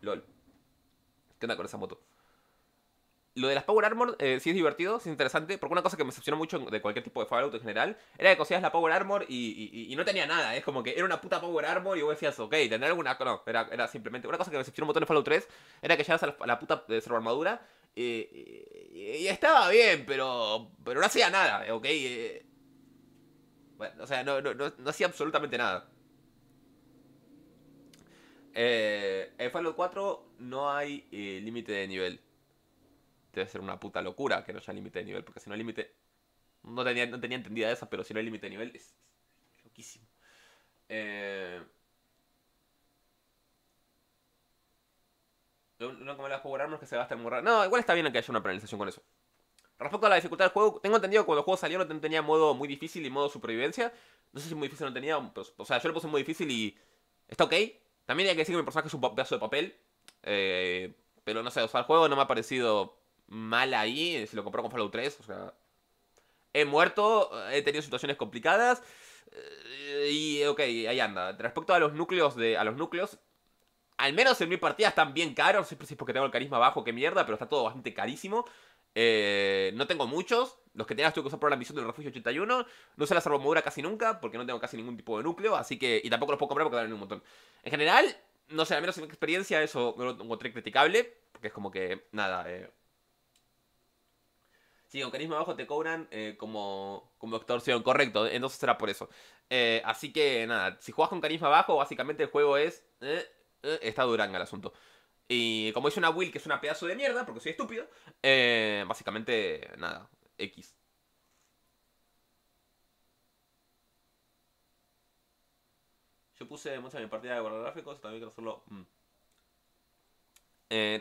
LOL. ¿Qué onda con esa moto? Lo de las Power Armor eh, sí es divertido, sí es interesante, porque una cosa que me decepcionó mucho de cualquier tipo de Fallout en general era que cosías la Power Armor y, no tenía nada. Es como que era una puta Power Armor y vos decías, ok, tener alguna. No, era, simplemente. Una cosa que me decepcionó un montón en Fallout 3 era que llegabas la, puta de armadura eh, y, estaba bien, pero, pero no hacía nada, ok. Eh, o sea, no, no, no, hacía absolutamente nada. Eh, en Fallout 4 no hay eh, límite de nivel. Debe ser una puta locura que no haya límite de nivel, porque si no hay límite... No tenía, no tenía entendida esa, pero si no hay límite de nivel es, loquísimo. Eh... las que se No, igual está bien que haya una penalización con eso. Respecto a la dificultad del juego, tengo entendido que cuando el juego salió no tenía modo muy difícil y modo supervivencia. No sé si muy difícil no tenía, pues, o sea, yo lo puse muy difícil y está ok. También hay que decir que mi personaje es un pedazo de papel. Eh, pero no sé, o el juego no me ha parecido mal ahí. Eh, si lo compró con Fallout 3, o sea. He muerto, he tenido situaciones complicadas. Eh, y ok, ahí anda. Respecto a los núcleos de. a los núcleos. Al menos en mi partida están bien caros. No sé si es porque tengo el carisma bajo, que mierda, pero está todo bastante carísimo. Eh, no tengo muchos. Los que tengas tuve que usar por la misión del refugio 81. No se la armadura casi nunca, porque no tengo casi ningún tipo de núcleo. Así que. Y tampoco los puedo comprar porque valen un montón. En general, no sé, al menos en mi experiencia, eso no lo encontré criticable. Porque es como que. Nada, Si eh. Sí, con carisma abajo te cobran eh, como, como extorsión, correcto. Entonces será por eso. así que nada, si juegas con carisma abajo, básicamente el juego es. está duranga el asunto. Y como hice una will que es una pedazo de mierda, porque soy estúpido, eh, básicamente, nada, X. Yo puse mucha mi partida de guardar gráficos, también quiero hacerlo... Mm. Eh,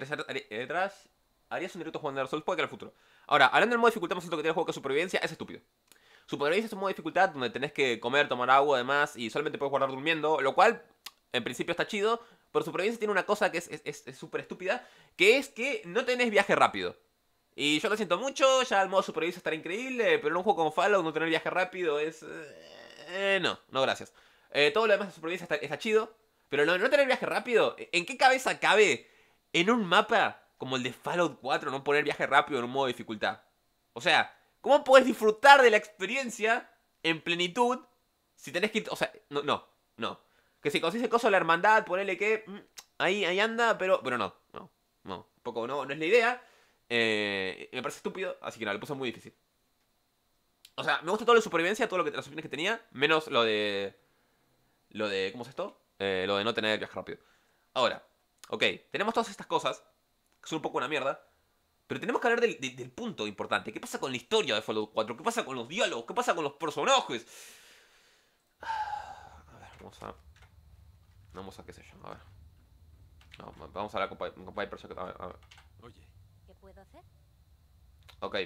detrás harías un directo jugando Dark Souls, puede que era el futuro. Ahora, hablando del modo de dificultad, más alto que tiene el juego que es supervivencia, es estúpido. Supervivencia es un modo de dificultad donde tenés que comer, tomar agua, además, y solamente puedes guardar durmiendo, lo cual en principio está chido, pero Supervivencia tiene una cosa que es súper estúpida, que es que no tenés viaje rápido. Y yo lo siento mucho, ya el modo Supervivencia estará increíble, pero en un juego como Fallout no tener viaje rápido es... Eh, no, no gracias. Eh, todo lo demás de Supervivencia está, chido, pero no, tener viaje rápido, ¿en qué cabeza cabe en un mapa como el de Fallout 4 no poner viaje rápido en un modo de dificultad? O sea, ¿cómo puedes disfrutar de la experiencia en plenitud si tenés que... O sea, no, no, no. Que si consigues el de la hermandad, ponele que. Mm, ahí, ahí anda, pero. Bueno, no, no, no. Poco no, no es la idea. Eh, me parece estúpido, así que no, lo puse muy difícil. O sea, me gusta todo la supervivencia, todo lo que las opciones que tenía, menos lo de. Lo de. ¿Cómo es esto? Eh, lo de no tener viaje rápido. Ahora, ok, tenemos todas estas cosas, que son un poco una mierda. Pero tenemos que hablar del, del, punto importante. ¿Qué pasa con la historia de Fallout 4? ¿Qué pasa con los diálogos? ¿Qué pasa con los personajes? A ver, vamos a Vamos a qué sé yo, a ver. vamos a hablar con a ver, Oye. ¿Qué puedo hacer? Ok.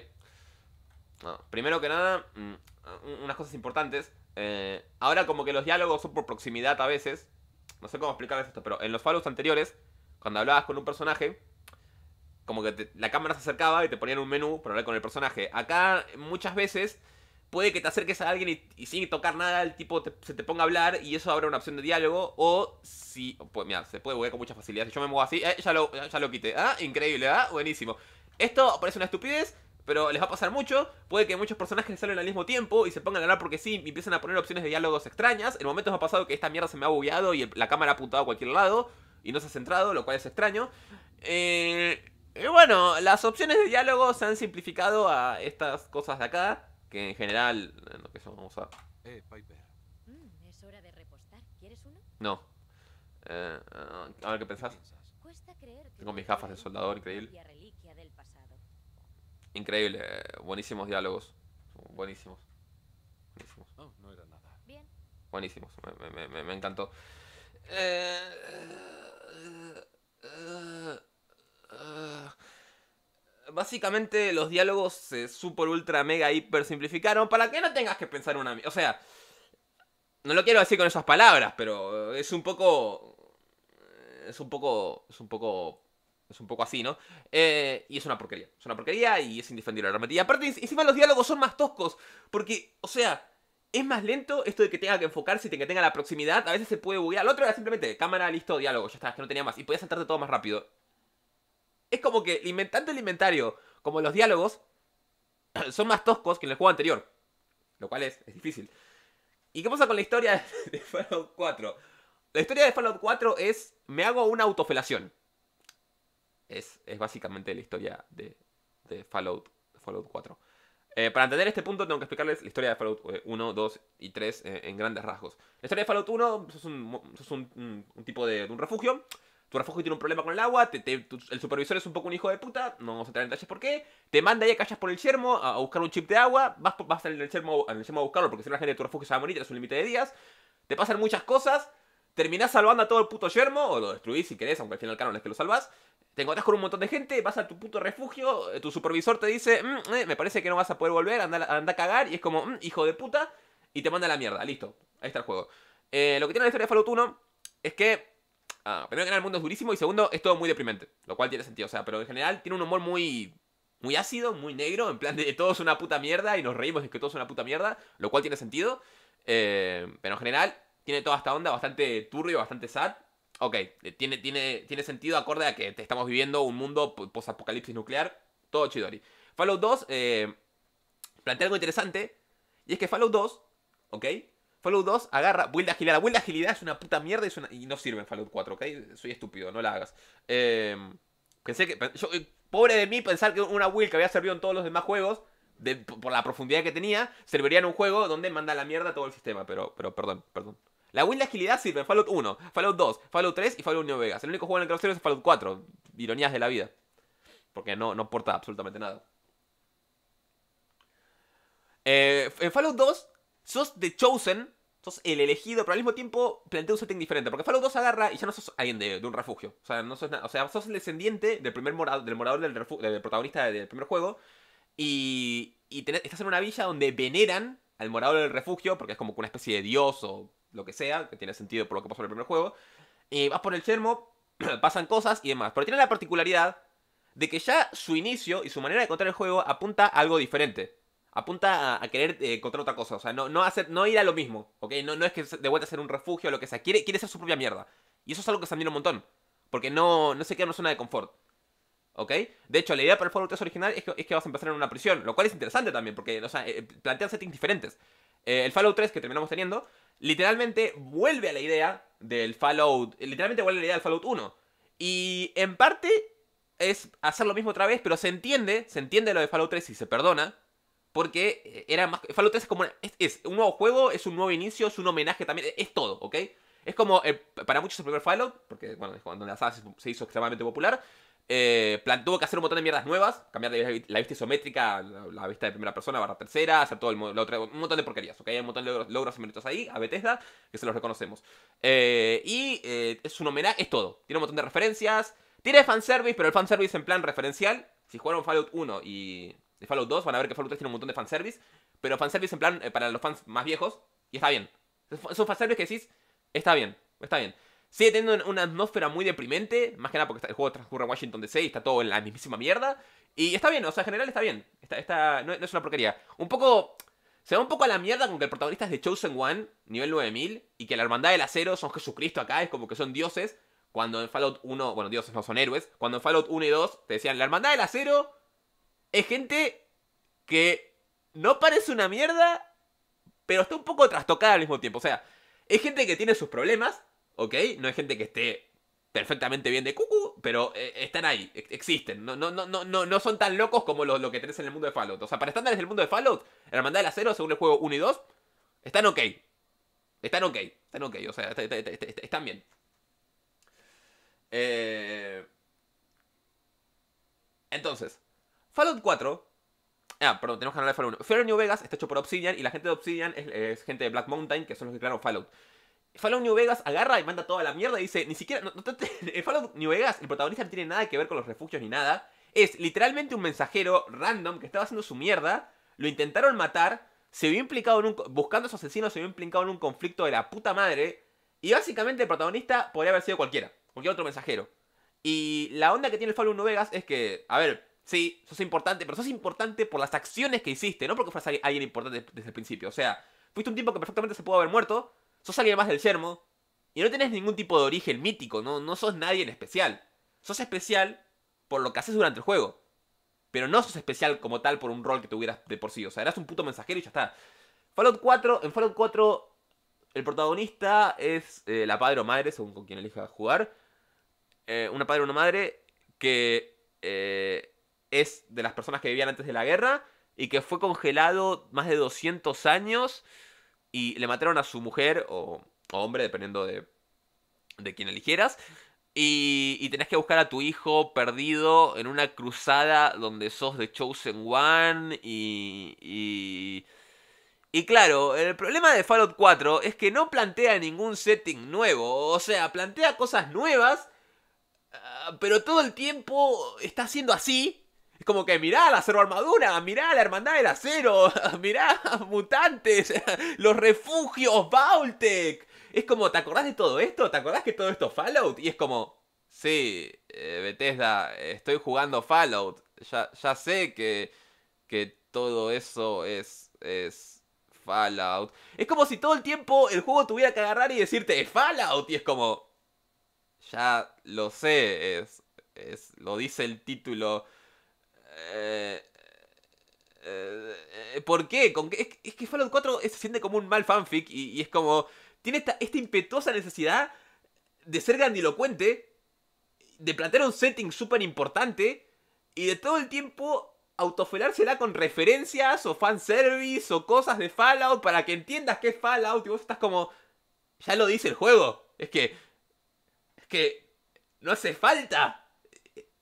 primero que nada, mm, unas cosas importantes. Eh, ahora como que los diálogos son por proximidad a veces. No sé cómo explicarles esto, pero en los fallos anteriores, cuando hablabas con un personaje, como que la cámara se acercaba y te ponían un menú para hablar con el personaje. Acá muchas veces puede que te acerques a alguien y, sin tocar nada el tipo se te ponga a hablar y eso abre una opción de diálogo. O si, pues mira, se puede buguear con mucha facilidad. Si yo me muevo así, eh, ya, lo, eh, ya lo quité. ¿Ah? Increíble, ¿ah? Buenísimo. Esto parece una estupidez, pero les va a pasar mucho. Puede que muchos personajes salen al mismo tiempo y se pongan a hablar porque sí, y empiezan a poner opciones de diálogos extrañas. En momentos ha pasado que esta mierda se me ha bugueado y la cámara ha apuntado a cualquier lado y no se ha centrado, lo cual es extraño. Eh, bueno, las opciones de diálogo se han simplificado a estas cosas de acá que en general, en lo que son, vamos a... Eh, Piper. Mm, es hora de repostar. ¿Quieres uno? No. Eh, a ver qué pensás. Cuesta creer que Tengo mis gafas de soldador, increíble. Reliquia del pasado. Increíble, buenísimos diálogos. Buenísimos. Buenísimos. Oh, no era nada. Bien. Buenísimos, me, me, me, encantó. Eh, eh, eh, eh básicamente los diálogos se super ultra mega hiper simplificaron para que no tengas que pensar una... O sea, no lo quiero decir con esas palabras, pero es un poco... Es un poco... Es un poco... Es un poco así, ¿no? Eh, y es una porquería. Es una porquería y es indefendible realmente. Y aparte, encima los diálogos son más toscos. Porque, o sea, es más lento esto de que tenga que enfocarse y que tenga la proximidad. A veces se puede buguear. Lo otro era simplemente cámara, listo, diálogo. Ya está, que no tenía más. Y podía saltarte todo más rápido es como que tanto el inventario, como los diálogos, son más toscos que en el juego anterior. Lo cual es, difícil. ¿Y qué pasa con la historia de Fallout 4? La historia de Fallout 4 es, me hago una autofelación. Es, básicamente la historia de, de Fallout, 4. Eh, para entender este punto tengo que explicarles la historia de Fallout 1, eh, 2 y 3 eh, en grandes rasgos. La historia de Fallout 1 es un, un, tipo de, de un refugio tu refugio tiene un problema con el agua, el supervisor es un poco un hijo de puta, no vamos a entrar en detalles por qué, te manda ahí a callas por el yermo a, buscar un chip de agua, vas, vas en, yermo, a buscarlo porque si no la gente de tu refugio se va a morir, es un límite de días, te pasan muchas cosas, terminás salvando a todo el puto yermo, o lo destruís si querés, aunque al final canon es que lo salvas te encontrás con un montón de gente, vas a tu puto refugio, eh, tu supervisor te dice, mm, eh, me parece que no vas a poder volver, anda, a cagar, y es como, mm, hijo de puta, y te manda a la mierda, listo, ahí está el juego. Eh, lo que tiene la historia de Fallout 1 es que Ah, primero el mundo es durísimo y segundo, es todo muy deprimente, lo cual tiene sentido. O sea, pero en general tiene un humor muy muy ácido, muy negro, en plan de todo es una puta mierda y nos reímos de que todo es una puta mierda, lo cual tiene sentido. Eh, pero en general, tiene toda esta onda bastante turbio, bastante sad. Ok, eh, tiene, tiene, tiene sentido acorde a que estamos viviendo un mundo post-apocalipsis nuclear, todo chidori. Fallout 2 eh, plantea algo interesante, y es que Fallout 2, ok, Fallout 2 agarra build de agilidad. La build de agilidad es una puta mierda y, no sirve en Fallout 4, ¿ok? Soy estúpido, no la hagas. Em, pensé que. Eh, pobre de mí pensar que una build que había servido en todos los demás juegos, por la profundidad que tenía, serviría en un juego donde manda la mierda todo el sistema. Pero, pero perdón, perdón. La build de agilidad sirve en Fallout 1, Fallout 2, Fallout 3 y Fallout New Vegas. El único juego en el que no sirve es Fallout 4. Ironías de la vida. Porque no, no porta absolutamente nada. Eh, en Fallout 2 sos The Chosen, sos el elegido, pero al mismo tiempo plantea un setting diferente. Porque Fallout 2 agarra y ya no sos alguien de, un refugio. O sea, no sos o sea, sos el descendiente del primer morado, del morador del, protagonista del primer juego. Y, y estás en una villa donde veneran al morador del refugio, porque es como una especie de dios o lo que sea, que tiene sentido por lo que pasó en el primer juego. y vas por el chermo, pasan cosas y demás. Pero tiene la particularidad de que ya su inicio y su manera de contar el juego apunta a algo diferente apunta a, querer eh, encontrar otra cosa, o sea, no, no, hacer, no ir a lo mismo, ¿ok? No, no es que de vuelta a ser un refugio o lo que sea, quiere, quiere ser su propia mierda. Y eso es algo que se admira un montón, porque no, no se queda en una zona de confort, ¿ok? De hecho, la idea para el Fallout 3 original es que, vas a empezar en una prisión, lo cual es interesante también, porque, o sea, eh, plantean settings diferentes. Eh, el Fallout 3 que terminamos teniendo, literalmente vuelve a la idea del Fallout, literalmente vuelve a la idea del Fallout 1. Y en parte es hacer lo mismo otra vez, pero se entiende, se entiende lo de Fallout 3 y se perdona, porque eh, era más. Fallout 3 es como. es, un nuevo juego, es un nuevo inicio, es un homenaje también, e, es todo, ¿ok? Es como. Eh, para muchos el primer Fallout, porque bueno, cuando la se hizo extremadamente popular, eh, que hacer un montón de mierdas nuevas, cambiar la, vista isométrica, la, vista de primera persona, barra tercera, hacer todo el, un montón de porquerías, ¿ok? Hay un montón de logros, y y ahí, a Bethesda, que se los reconocemos. Eh, y es un homenaje, es todo. Tiene un montón de referencias, tiene fanservice, pero el fanservice en plan referencial. Si jugaron Fallout 1 y de Fallout 2, van a ver que Fallout 3 tiene un montón de fanservice, pero fanservice en plan eh, para los fans más viejos, y está bien. Son fanservice que decís, está bien, está bien. Sigue teniendo una atmósfera muy deprimente, más que nada porque el juego transcurre en Washington DC y está todo en la mismísima mierda. Y está bien, o sea, en general está bien. Está, no, no es una porquería. Un poco. Se va un poco a la mierda con que el protagonista es de Chosen One, nivel 9000, y que la hermandad del acero son Jesucristo acá, es como que son dioses. Cuando en Fallout 1, bueno, dioses no son héroes. Cuando en Fallout 1 y 2 te decían la hermandad del acero es gente que no parece una mierda, pero está un poco trastocada al mismo tiempo. O sea, es gente que tiene sus problemas, ¿ok? No es gente que esté perfectamente bien de cucu, pero eh, están ahí, existen. No, no, no, no, no son tan locos como lo, que tenés en el mundo de Fallout. O sea, para estándares del mundo de Fallout, Hermandad del Acero, según el juego 1 y 2, están ok. Están ok, están ok, o sea, están bien. Eh... Entonces, Fallout 4. Ah, perdón, tenemos que hablar de Fallout 1. Fallout New Vegas está hecho por Obsidian y la gente de Obsidian es, gente de Black Mountain, que son los que crearon Fallout. Fallout New Vegas agarra y manda toda la mierda y dice, ni siquiera... Fallout New Vegas, el protagonista no tiene nada que ver con los refugios ni nada. Es literalmente un mensajero random que estaba haciendo su mierda, lo intentaron matar, se vio implicado en un... Buscando a su asesino, se vio implicado en un conflicto de la puta madre. Y básicamente el protagonista podría haber sido cualquiera, cualquier otro mensajero. Y la onda que tiene el Fallout New Vegas es que, a ver, Sí, sos importante, pero sos importante por las acciones que hiciste, no porque fueras alguien importante desde el principio. O sea, fuiste un tipo que perfectamente se pudo haber muerto, sos alguien más del yermo, y no tenés ningún tipo de origen mítico, no, no sos nadie en especial. Sos especial por lo que haces durante el juego. Pero no sos especial como tal por un rol que tuvieras de por sí. O sea, eras un puto mensajero y ya está. Fallout 4, en Fallout 4 el protagonista es eh, la padre o madre, según con quien elija jugar. Eh, una padre o una madre que eh, es de las personas que vivían antes de la guerra y que fue congelado más de 200 años y le mataron a su mujer o, hombre, dependiendo de, de quién eligieras. Y, tenés que buscar a tu hijo perdido en una cruzada donde sos de Chosen One y, y... Y claro, el problema de Fallout 4 es que no plantea ningún setting nuevo, o sea, plantea cosas nuevas, ah, pero todo el tiempo está haciendo así es como que mirá la cero armadura, mirá la hermandad del acero, mirá mutantes, los refugios, Baltek. Es como, ¿te acordás de todo esto? ¿Te acordás que todo esto es Fallout? Y es como, sí, eh, Bethesda, estoy jugando Fallout. Ya, ya sé que, que todo eso es, es Fallout. Es como si todo el tiempo el juego tuviera que agarrar y decirte, es Fallout. Y es como, ya lo sé, es, es, lo dice el título eh, eh, ¿Por qué? ¿Con Es, que Fallout 4 se siente como un mal fanfic y, es como. Tiene esta, impetuosa necesidad de ser grandilocuente, de plantear un setting súper importante y de todo el tiempo autofelársela con referencias o fanservice o cosas de Fallout para que entiendas que es Fallout y vos estás como. Ya lo dice el juego. Es que. Es que. No hace falta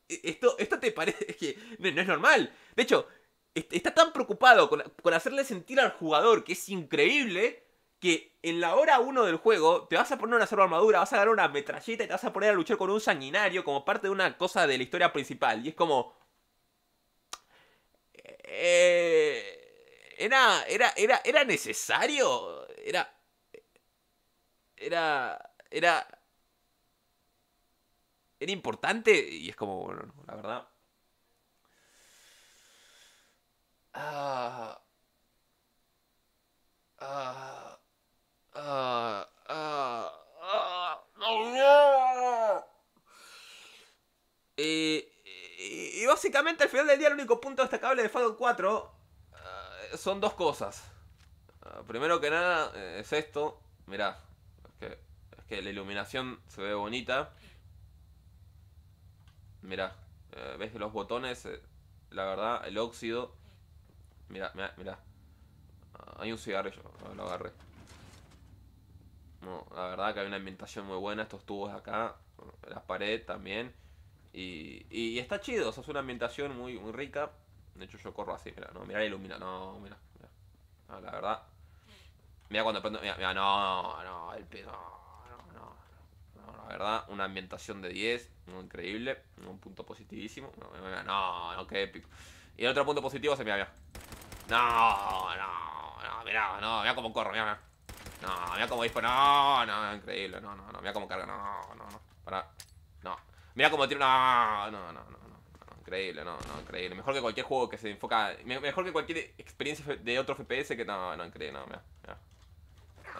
esto, te parece que no, es normal. De hecho, está tan preocupado con, hacerle sentir al jugador que es increíble que en la hora 1 del juego te vas a poner una cerva armadura, vas a agarrar una metralleta y te vas a poner a luchar con un sanguinario como parte de una cosa de la historia principal. Y es como... Eh, era, era, era, era necesario. Era... Era... Era era importante y es como, bueno, la verdad. Ah. Eh, y, básicamente al final del día el único punto destacable de Fallout 4 eh, son dos cosas. Ah, primero que nada eh, es esto, mirá, es que, es que la iluminación se ve bonita. Mira, eh, ves los botones, eh, la verdad, el óxido. mira, mirá, mirá. Ah, hay un cigarrillo, ah, lo agarré. No, la verdad que hay una ambientación muy buena, estos tubos acá, eh, Las paredes también. Y, está chido, o sea, es una ambientación muy, muy rica. De hecho yo corro así, mirá, no, mira ilumina, no, mira, mira. Ah, la verdad. Mira cuando prendo, mira, mira, no, no, el pedo verdad, una ambientación de 10, increíble, un punto positivísimo. No, no, no, qué épico. Y el otro punto positivo se me había. No, no, no, mira, no, mira como corro, mira, mira. No, mira como disparo, no, no, increíble, no, no, no, mira cómo carga, no, no, no, para, no. Mira cómo tiene no, no, no, no increíble, no, no, increíble. Mejor que cualquier juego que se enfoca. Mejor que cualquier experiencia de otro FPS que. No, no, increíble, no, mira, mira.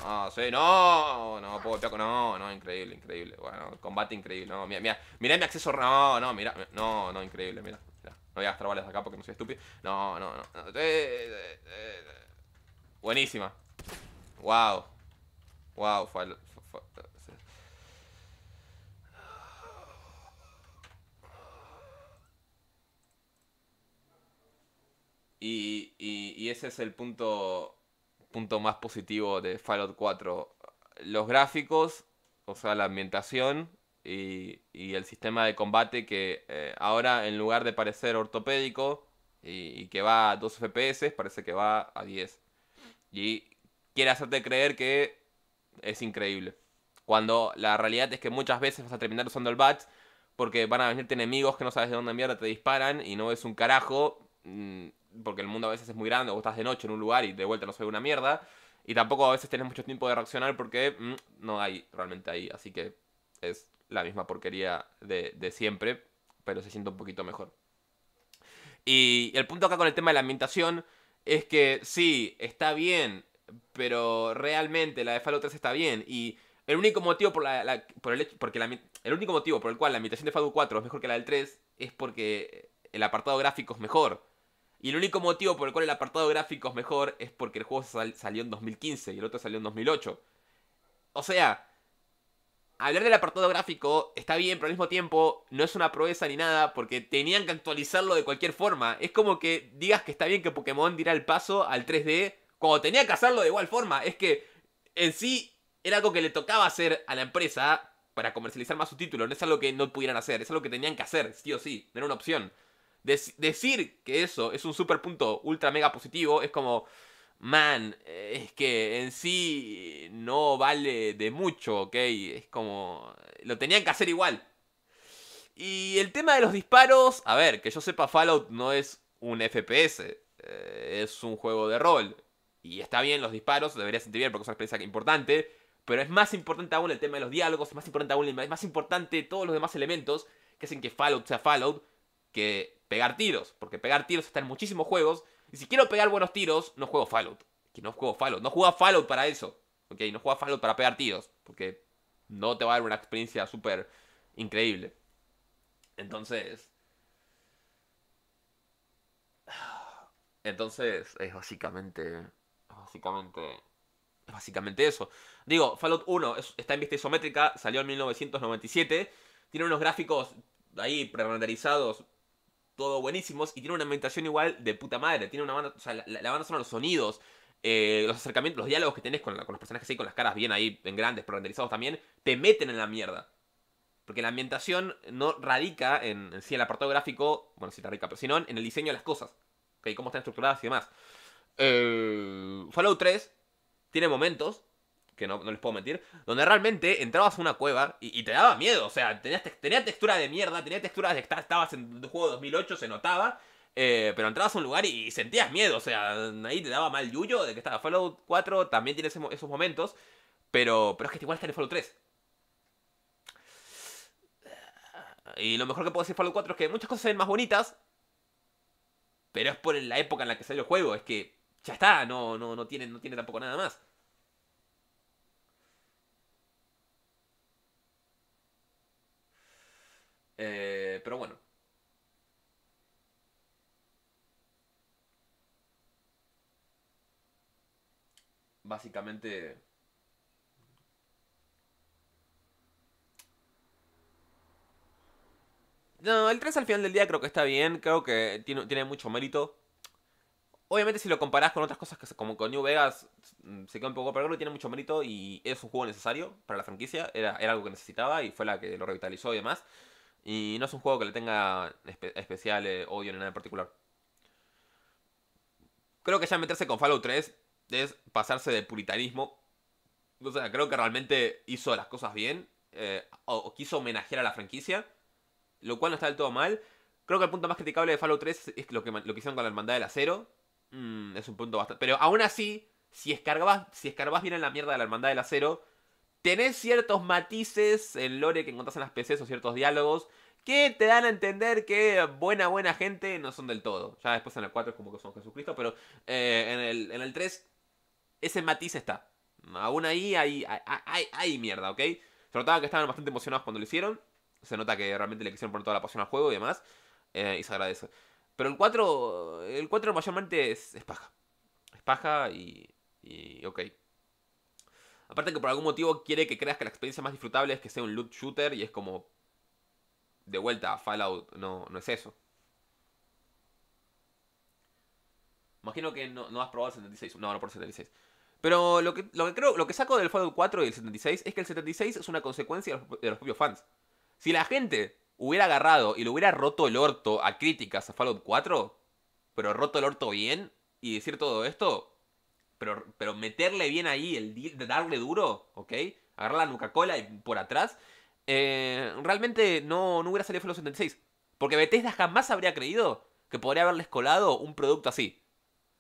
No, sí, no, no, puedo no, no, increíble, increíble. Bueno, combate increíble, no, mira, mira, mira mi acceso, no, no, mira, no, no, increíble, mira, mira. No voy a gastar balas acá porque no soy estúpido. No, no, no. no. Eh, eh, eh. buenísima. Wow. Wow, fue, fue, Y, y, y ese es el punto punto más positivo de Fallout 4. Los gráficos, o sea, la ambientación y, y el sistema de combate que eh, ahora en lugar de parecer ortopédico y, que va a 12 FPS, parece que va a 10. Y quiere hacerte creer que es increíble. Cuando la realidad es que muchas veces vas a terminar usando el batch porque van a venirte enemigos que no sabes de dónde mierda te disparan y no ves un carajo mm, porque el mundo a veces es muy grande, o estás de noche en un lugar y de vuelta no se ve una mierda. Y tampoco a veces tienes mucho tiempo de reaccionar porque mm, no hay realmente ahí. Así que es la misma porquería de, siempre, pero se siente un poquito mejor. Y el punto acá con el tema de la ambientación es que sí, está bien, pero realmente la de Fallout 3 está bien. Y el único motivo por, la, el porque el único motivo por el cual la ambientación de Fallout 4 es mejor que la del 3 es porque el apartado gráfico es mejor. Y el único motivo por el cual el apartado gráfico es mejor es porque el juego salió en 2015 y el otro salió en 2008. O sea, hablar del apartado gráfico está bien, pero al mismo tiempo no es una proeza ni nada porque tenían que actualizarlo de cualquier forma. Es como que digas que está bien que Pokémon diera el paso al 3D cuando tenía que hacerlo de igual forma. Es que en sí era algo que le tocaba hacer a la empresa para comercializar más su título. No es algo que no pudieran hacer, es algo que tenían que hacer, sí o sí, era una opción decir que eso es un super punto ultra mega positivo es como, man, es que en sí no vale de mucho, ¿ok? Es como, lo tenían que hacer igual. Y el tema de los disparos, a ver, que yo sepa, Fallout no es un FPS, eh, es un juego de rol. Y está bien los disparos, debería sentir bien porque es una experiencia importante. Pero es más importante aún el tema de los diálogos, es más importante aún, es más importante todos los demás elementos que hacen que Fallout sea Fallout, que pegar tiros, porque pegar tiros está en muchísimos juegos, y si quiero pegar buenos tiros, no juego Fallout. Que no juego Fallout, no juega Fallout para eso, ¿ok? No juega Fallout para pegar tiros, porque no te va a dar una experiencia súper increíble. Entonces... Entonces, es básicamente... básicamente... Es básicamente eso. Digo, Fallout 1 está en vista isométrica, salió en 1997, tiene unos gráficos ahí pre-renderizados todo buenísimos y tiene una ambientación igual de puta madre. Tiene una banda, o sea, la, banda son los sonidos, eh, los acercamientos, los diálogos que tenés con, con los personajes ahí, con las caras bien ahí, en grandes, pero renderizados también, te meten en la mierda. Porque la ambientación no radica en, en el apartado gráfico, bueno, si sí rica. pero sino en el diseño de las cosas, ¿okay? cómo están estructuradas y demás. Eh, Fallout 3 tiene momentos que no, les puedo mentir, donde realmente entrabas a una cueva y, te daba miedo, o sea, tenías tenía textura de mierda, tenía textura de que estabas en un juego 2008, se notaba, eh, pero entrabas a un lugar y, sentías miedo, o sea, ahí te daba mal yuyo de que estaba Fallout 4, también tiene esos momentos, pero, pero es que igual está en Fallout 3. Y lo mejor que puedo decir Fallout 4 es que muchas cosas se ven más bonitas, pero es por la época en la que salió el juego, es que ya está, no, no, no, tiene, no tiene tampoco nada más. Eh, pero bueno. Básicamente... No, el 3 al final del día creo que está bien, creo que tiene, mucho mérito. Obviamente si lo comparás con otras cosas como con New Vegas mm, se queda un poco Pero que tiene mucho mérito y es un juego necesario para la franquicia, era, era algo que necesitaba y fue la que lo revitalizó y demás. Y no es un juego que le tenga especial odio ni nada en particular. Creo que ya meterse con Fallout 3 es pasarse de puritanismo. O sea, creo que realmente hizo las cosas bien. Eh, o, quiso homenajear a la franquicia. Lo cual no está del todo mal. Creo que el punto más criticable de Fallout 3 es lo que, lo hicieron con la Hermandad del Acero. Mm, es un punto bastante. Pero aún así, si escarbas, si escarbas bien en la mierda de la Hermandad del Acero, tenés ciertos matices en lore que encontrás en las PCs o ciertos diálogos que te dan a entender que buena, buena gente no son del todo. Ya después en el 4 es como que son Jesucristo, pero eh, en, el, en el 3 ese matiz está. Aún ahí hay, hay, hay, mierda, ¿ok? Se notaba que estaban bastante emocionados cuando lo hicieron. Se nota que realmente le quisieron poner toda la pasión al juego y demás. Eh, y se agradece. Pero el 4, el 4 mayormente es, es paja. Es paja y, y ok. Aparte que por algún motivo quiere que creas que la experiencia más disfrutable es que sea un loot shooter y es como... De vuelta, a Fallout no, no es eso. Imagino que no, has probado el 76. No, no por el 76. Pero lo que, lo que creo, lo que saco del Fallout 4 y el 76 es que el 76 es una consecuencia de los, de los propios fans. Si la gente hubiera agarrado y le hubiera roto el orto a críticas a Fallout 4, pero roto el orto bien, y decir todo esto, pero, meterle bien ahí, el darle duro, ¿ok? Agarrar la Nuca-Cola y por atrás. Eh, realmente no, no hubiera salido Fallout 76. Porque Bethesda jamás habría creído que podría haberles colado un producto así.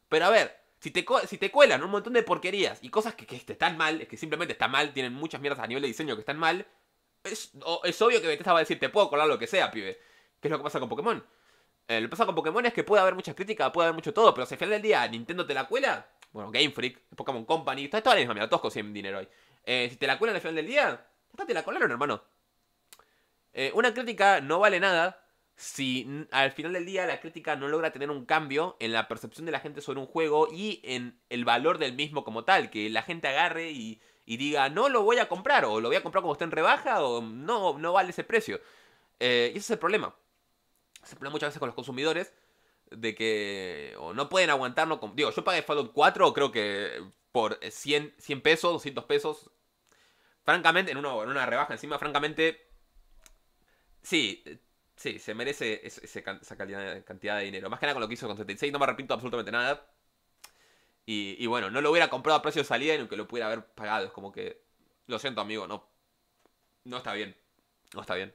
Pero a ver, si te, si te cuelan un montón de porquerías y cosas que, que están mal, es que simplemente están mal, tienen muchas mierdas a nivel de diseño que están mal, es, obvio que Bethesda va a decir, te puedo colar lo que sea, pibe. ¿Qué es lo que pasa con Pokémon. Eh, lo que pasa con Pokémon es que puede haber muchas críticas, puede haber mucho todo, pero si al final del día Nintendo te la cuela, bueno, Game Freak, Pokémon Company, está toda la misma, mira, todos consiguen dinero hoy. Eh, si te la cuelan al final del día, ya te la colaron, hermano. Eh, una crítica no vale nada si al final del día la crítica no logra tener un cambio en la percepción de la gente sobre un juego y en el valor del mismo como tal, que la gente agarre y, diga, no lo voy a comprar, o lo voy a comprar como está en rebaja, o no, no vale ese precio. Eh, y ese es el problema. Ese es el problema muchas veces con los consumidores de que o no pueden aguantarlo. Con, digo, yo pagué Fallout 4 creo que por 100, pesos, 200 pesos. Francamente, en, una rebaja encima, francamente, sí, sí, se merece esa cantidad de dinero. Más que nada con lo que hizo con 76, no me arrepiento absolutamente nada. Y, bueno, no lo hubiera comprado a precio de salida, ni que lo pudiera haber pagado. Es como que, lo siento amigo, no, no está bien, no está bien.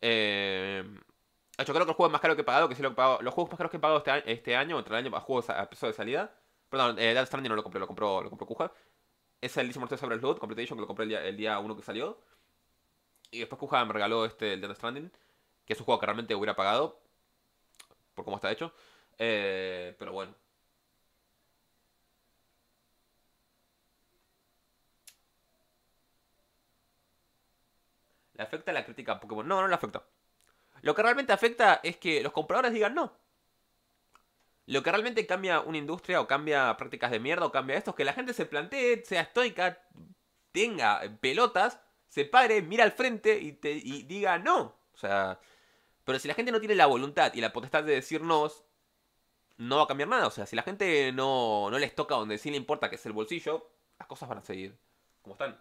Eh, hecho, creo que el juego más caro que he pagado, que sí lo he pagado. Los juegos más caros que he pagado este año, este año entre el año, a juegos a, peso de salida. Perdón, eh, Death Stranding no lo compré, lo compró, lo compró Kuja. Es el Disney Mortal sobre loot Complete Edition, que lo compré el día, el día 1 que salió. Y después Kuja me regaló este, el Death Stranding, que es un juego que realmente hubiera pagado. Por cómo está hecho. Eh, pero bueno. ¿Le afecta la crítica a Pokémon? No, no le afecta. Lo que realmente afecta es que los compradores digan no. Lo que realmente cambia una industria o cambia prácticas de mierda o cambia esto es que la gente se plantee, sea estoica, tenga pelotas, se pare, mira al frente y, te, y diga no. O sea, pero si la gente no tiene la voluntad y la potestad de decir no, no va a cambiar nada. O sea, si la gente no, no les toca donde sí le importa, que es el bolsillo, las cosas van a seguir como están.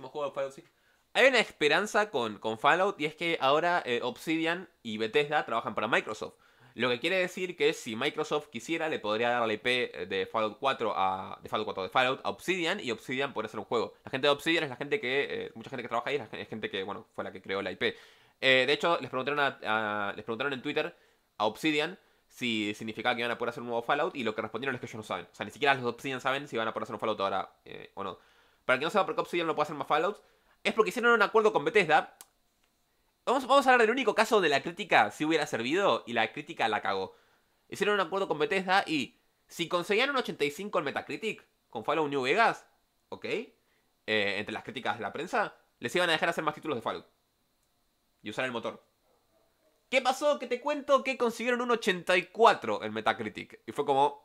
juego Hay una esperanza con, con Fallout y es que ahora eh, Obsidian y Bethesda trabajan para Microsoft. Lo que quiere decir que si Microsoft quisiera, le podría dar la IP de Fallout 4 a. de Fallout 4 de Fallout a Obsidian y Obsidian podría hacer un juego. La gente de Obsidian es la gente que. Eh, mucha gente que trabaja ahí es, gente que, bueno, fue la que creó la IP. Eh, de hecho, les preguntaron, les preguntaron en Twitter a Obsidian si significaba que iban a poder hacer un nuevo Fallout y lo que respondieron es que ellos no saben. O sea, ni siquiera los de Obsidian saben si van a poder hacer un Fallout ahora o no para que no sepa por qué Obsidian no puede hacer más Fallouts, es porque hicieron un acuerdo con Bethesda. Vamos, a hablar del único caso de la crítica si hubiera servido y la crítica la cagó. Hicieron un acuerdo con Bethesda y si conseguían un 85 en Metacritic con Fallout New Vegas, ¿ok? Eh, entre las críticas de la prensa, les iban a dejar hacer más títulos de Fallout. Y usar el motor. ¿Qué pasó? Que te cuento que consiguieron un 84 en Metacritic. Y fue como...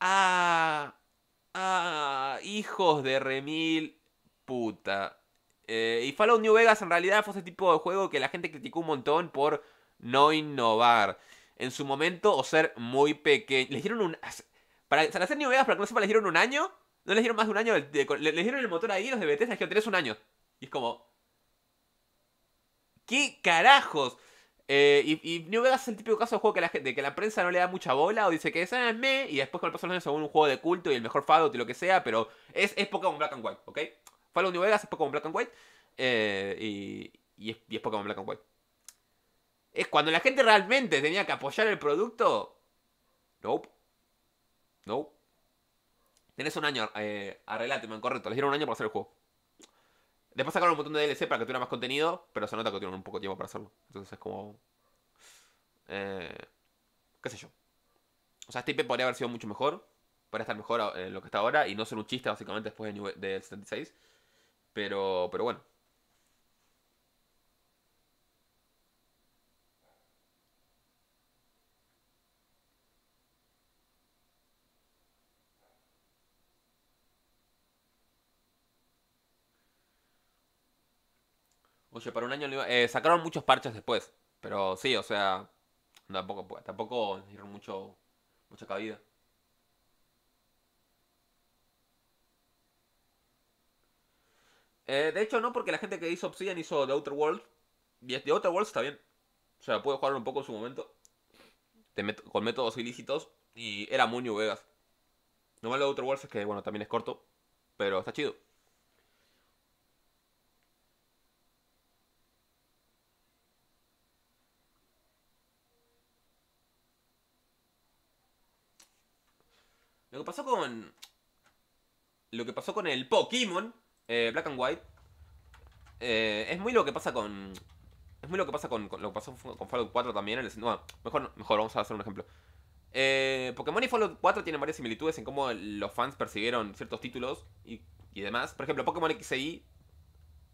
Ah... Ah, hijos de remil puta. Eh, y Fallout New Vegas en realidad fue ese tipo de juego que la gente criticó un montón por no innovar en su momento o ser muy pequeño. Les dieron un. Para, hacer New Vegas, para que no sepa, les dieron un año. No les dieron más de un año. les dieron el motor ahí, los de Bethesda, les dijeron, tenés un año. Y es como. ¿Qué carajos? Eh, y, New Vegas es el típico caso de juego que la, de que la prensa no le da mucha bola o dice que es ah, me, y después con el paso de los años según un juego de culto y el mejor fado y lo que sea, pero es, es Pokémon Black and White, ¿ok? Fallout New Vegas es Pokémon Black and White eh, y, y, es, y es Pokémon Black and White. Es cuando la gente realmente tenía que apoyar el producto. Nope. Nope. Tenés un año, eh, arreglate, man, correcto. Les dieron un año para hacer el juego. Después sacaron un montón de DLC para que tuviera más contenido, pero se nota que tuvieron un poco de tiempo para hacerlo. Entonces es como. Eh, ¿Qué sé yo? O sea, este IP podría haber sido mucho mejor. Podría estar mejor en eh, lo que está ahora y no ser un chiste, básicamente, después del de 76. Pero, pero bueno, Oye, para un año eh, sacaron muchos parches después. Pero sí, o sea. Tampoco, tampoco dieron mucho, mucha cabida. Eh, de hecho, no, porque la gente que hizo Obsidian hizo The Outer World, Y The Outer World está bien. O sea, puedo jugar un poco en su momento. con métodos ilícitos. Y era muy Vegas. No malo de Outer Worlds es que, bueno, también es corto. Pero está chido. Lo que pasó con... Lo que pasó con el Pokémon eh, Black and White eh, es muy lo que pasa con... Es muy lo que pasa con, lo que pasó con Fallout 4 también. mejor, mejor, vamos a hacer un ejemplo. Eh, Pokémon y Fallout 4 tienen varias similitudes en cómo los fans percibieron ciertos títulos y, y demás. Por ejemplo, Pokémon XI...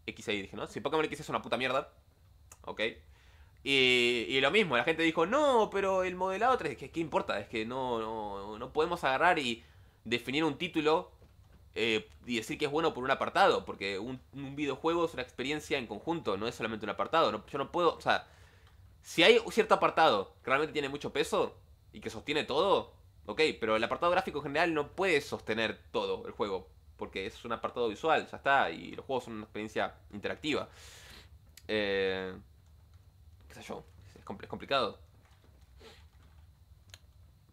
XI dije, ¿no? Si Pokémon XI es una puta mierda. Ok. Y, lo mismo, la gente dijo, no, pero el modelado 3, ¿qué, importa? Es que no, no, podemos agarrar y definir un título eh, y decir que es bueno por un apartado, porque un, videojuego es una experiencia en conjunto, no es solamente un apartado. yo no puedo, o sea, si hay un cierto apartado que realmente tiene mucho peso y que sostiene todo, ok, pero el apartado gráfico en general no puede sostener todo el juego, porque es un apartado visual, ya está, y los juegos son una experiencia interactiva. Eh, es, complicado.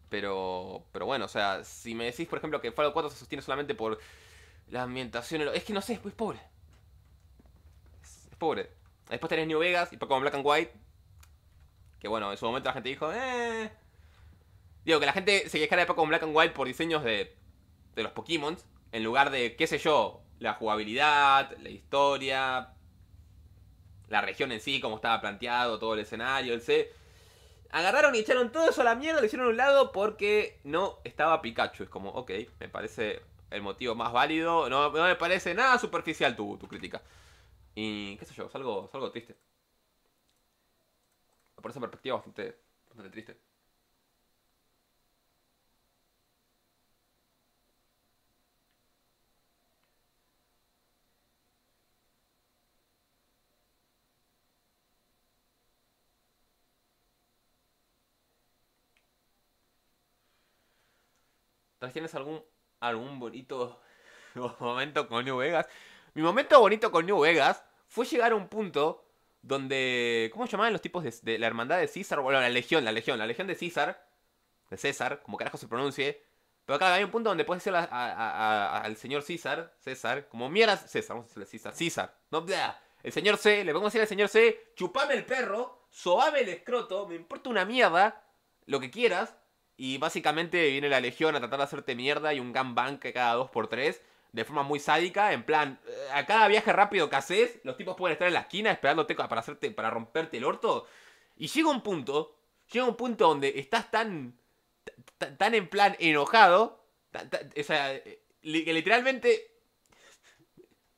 Pero, pero bueno, o sea, si me decís, por ejemplo, que Fallout 4 se sostiene solamente por la ambientación, es que no sé, es, pobre. Es, pobre. Después tenés New Vegas y Pokémon Black and White, que bueno, en su momento la gente dijo, eh". Digo, que la gente se quejara de Pokémon Black and White por diseños de, de los Pokémon, en lugar de, qué sé yo, la jugabilidad, la historia, la región en sí, como estaba planteado, todo el escenario, el C. Agarraron y echaron todo eso a la mierda, le hicieron a un lado porque no estaba Pikachu. Es como, ok, me parece el motivo más válido, no, me parece nada superficial tu, crítica. Y qué sé yo, salgo, salgo triste. Por esa perspectiva bastante triste. ¿Tienes algún, algún bonito momento con New Vegas? Mi momento bonito con New Vegas fue llegar a un punto donde. ¿Cómo llamaban los tipos de, la hermandad de César? Bueno, la legión, la legión, la legión de César. De César, como carajo se pronuncie. Pero acá hay un punto donde puedes decirle al señor César, César, como mierda César, vamos a decirle César, César, no, bla, el señor C, le vamos a decir al señor C, chupame el perro, sobame el escroto, me importa una mierda, lo que quieras, y básicamente viene la legión a tratar de hacerte mierda y un bank cada 2 por 3 de forma muy sádica, en plan, eh, a cada viaje rápido que haces, los tipos pueden estar en la esquina esperándote para hacerte para romperte el orto. Y llega un punto, llega un punto donde estás tan tan, en plan enojado, o sea, eh, literalmente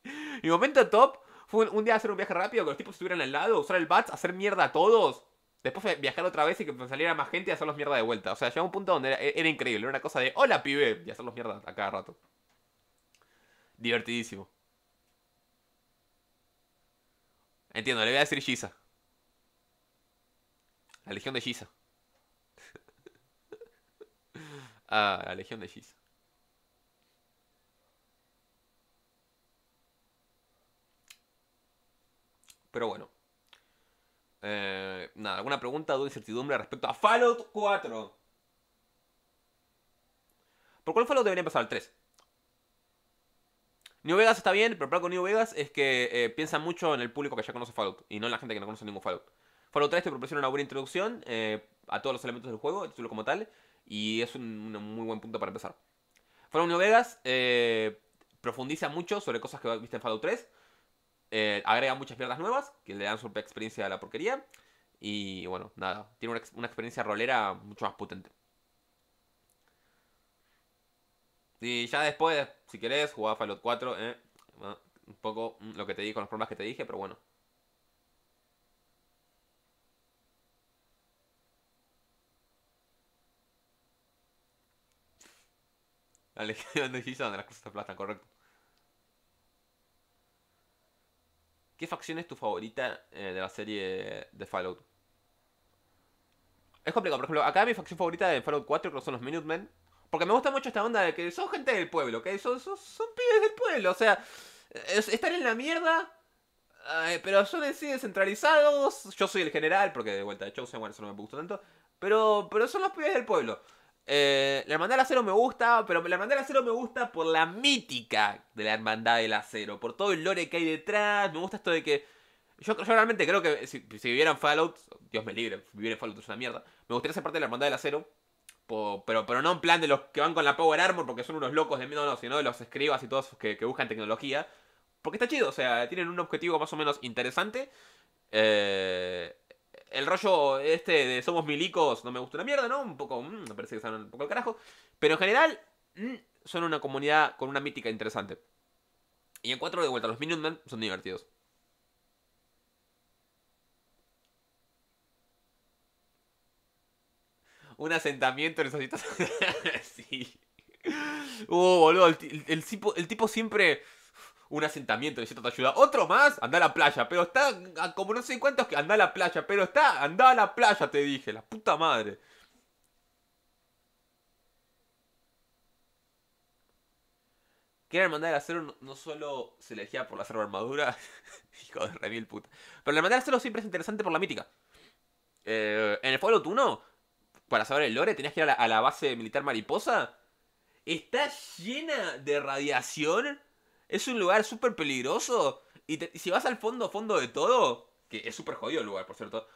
mi momento top fue un, un, día hacer un viaje rápido que los tipos estuvieran al lado, usar el bats, hacer mierda a todos Después viajar otra vez y que saliera más gente y hacerlos mierda de vuelta. O sea, llegó un punto donde era, increíble. Era una cosa de hola pibe y hacerlos mierda a cada rato. Divertidísimo. Entiendo, le voy a decir Giza. La legión de Giza. ah, la legión de Giza. Pero bueno. Eh, nada, ¿alguna pregunta, duda, incertidumbre respecto a Fallout 4? ¿Por cuál Fallout debería empezar? El 3. New Vegas está bien, pero el con New Vegas es que eh, piensa mucho en el público que ya conoce Fallout y no en la gente que no conoce ningún Fallout. Fallout 3 te proporciona una buena introducción eh, a todos los elementos del juego, el título como tal, y es un, un muy buen punto para empezar. Fallout New Vegas profundiza mucho sobre cosas que viste en Fallout 3, eh, agrega muchas piedras nuevas que le dan su experiencia a la porquería. Y bueno, nada, tiene una, una experiencia rolera mucho más potente. Y ya después, si querés, jugá Fallout 4. Eh, un poco mm, lo que te dije con los problemas que te dije, pero bueno. La legión de donde las cosas aplastan, correcto. ¿Qué facción es tu favorita eh, de la serie de Fallout? Es complicado, por ejemplo, acá mi facción favorita de Fallout 4 son los Minutemen. Porque me gusta mucho esta onda de que son gente del pueblo, que son, son, pibes del pueblo, o sea, estar en la mierda, pero son así descentralizados. Yo soy el general, porque de vuelta de Chosen, bueno, eso no me gustó tanto. Pero, pero son los pibes del pueblo. Eh, la Hermandad del Acero me gusta, pero la Hermandad del Acero me gusta por la mítica de la Hermandad del Acero, por todo el lore que hay detrás. Me gusta esto de que. Yo, realmente creo que si, vivieran Fallout, Dios me libre, vivir en Fallout es una mierda. Me gustaría ser parte de la Hermandad del Acero, pero, pero no en plan de los que van con la Power Armor porque son unos locos de miedo, no, sino de los escribas y todos que, que buscan tecnología. Porque está chido, o sea, tienen un objetivo más o menos interesante. Eh el rollo este de somos milicos no me gusta una mierda, ¿no? Un poco, mm, me parece que salen un poco al carajo. Pero en general, mm, son una comunidad con una mítica interesante. Y en cuatro de vuelta, los Minions son divertidos. Un asentamiento en esas sí. Uh, boludo, tipo, el tipo siempre un asentamiento, necesito tu ayuda. Otro más, anda a la playa, pero está como no sé cuántos que anda a la playa, pero está, anda a la playa, te dije, la puta madre. Quieren mandar el acero no solo se elegía por la cerva armadura, hijo de revil puta, pero la mandar el acero siempre es interesante por la mítica. Eh, en el Fallout 1, para saber el lore, tenías que ir a la base militar mariposa. Está llena de radiación es un lugar súper peligroso. Y, si vas al fondo, fondo de todo, que es súper jodido el lugar, por cierto,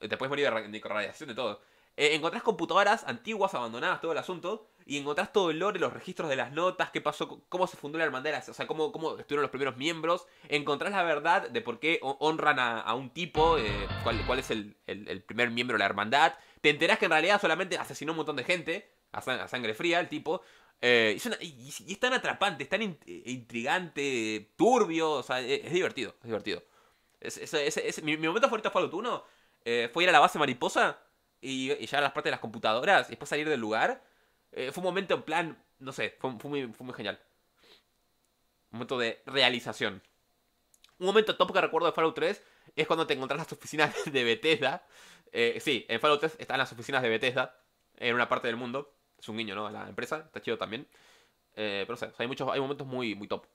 eh, te puedes morir de radiación de todo. Eh, encontrás computadoras antiguas, abandonadas, todo el asunto, y encontrás todo el lore, los registros de las notas, qué pasó, cómo se fundó la hermandad, o sea, cómo, cómo estuvieron los primeros miembros. Encontrás la verdad de por qué honran a, un tipo, eh, cuál, es el, primer miembro de la hermandad. Te enterás que en realidad solamente asesinó un montón de gente, a sangre fría el tipo. Eh, y, es tan atrapante, es tan eh, intrigante, turbio, o sea, e, es, divertido, es divertido. mi, momento favorito de Fallout 1 eh, fue ir a la base mariposa y, ya a las partes de las computadoras y después salir del lugar. fue un momento en plan, no sé, fue, muy, fue muy genial. Un momento de realización. Un momento top que recuerdo de Fallout 3 es cuando te encontrás las oficinas de Bethesda. Eh, sí, en Fallout 3 están las oficinas de Bethesda en una parte del mundo. Es un niño, ¿no? A la empresa, está chido también. Eh, pero no sé, hay, muchos, hay momentos muy, muy top.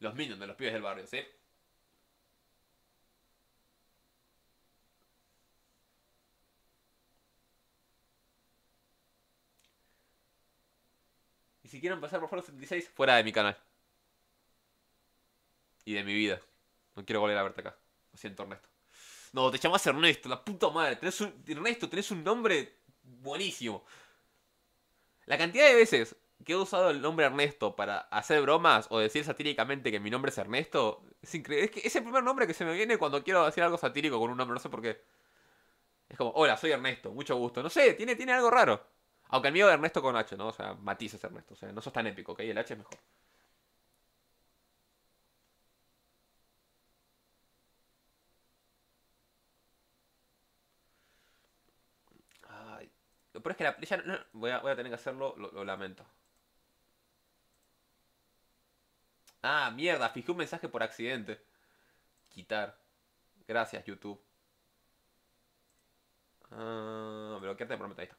Los minions de los pibes del barrio, ¿sí? Y si quieren pasar por Fallout 76, fuera de mi canal. Y de mi vida. No quiero volver a verte acá. Lo siento, Ernesto. No, te llamas Ernesto, la puta madre. Tenés un, Ernesto, tenés un nombre buenísimo. La cantidad de veces que he usado el nombre Ernesto para hacer bromas o decir satíricamente que mi nombre es Ernesto es increíble. Es que es el primer nombre que se me viene cuando quiero decir algo satírico con un nombre, no sé por qué. Es como, hola, soy Ernesto, mucho gusto. No sé, tiene, tiene algo raro. Aunque el mío de Ernesto con H, ¿no? O sea, matices Ernesto. O sea, no sos tan épico, ¿ok? El H es mejor. Pero es que la, ya voy, a, tener que hacerlo, lo, lamento. Ah, mierda, fijé un mensaje por accidente. Quitar. Gracias, YouTube. Ah, bloquearte por meta, ahí está.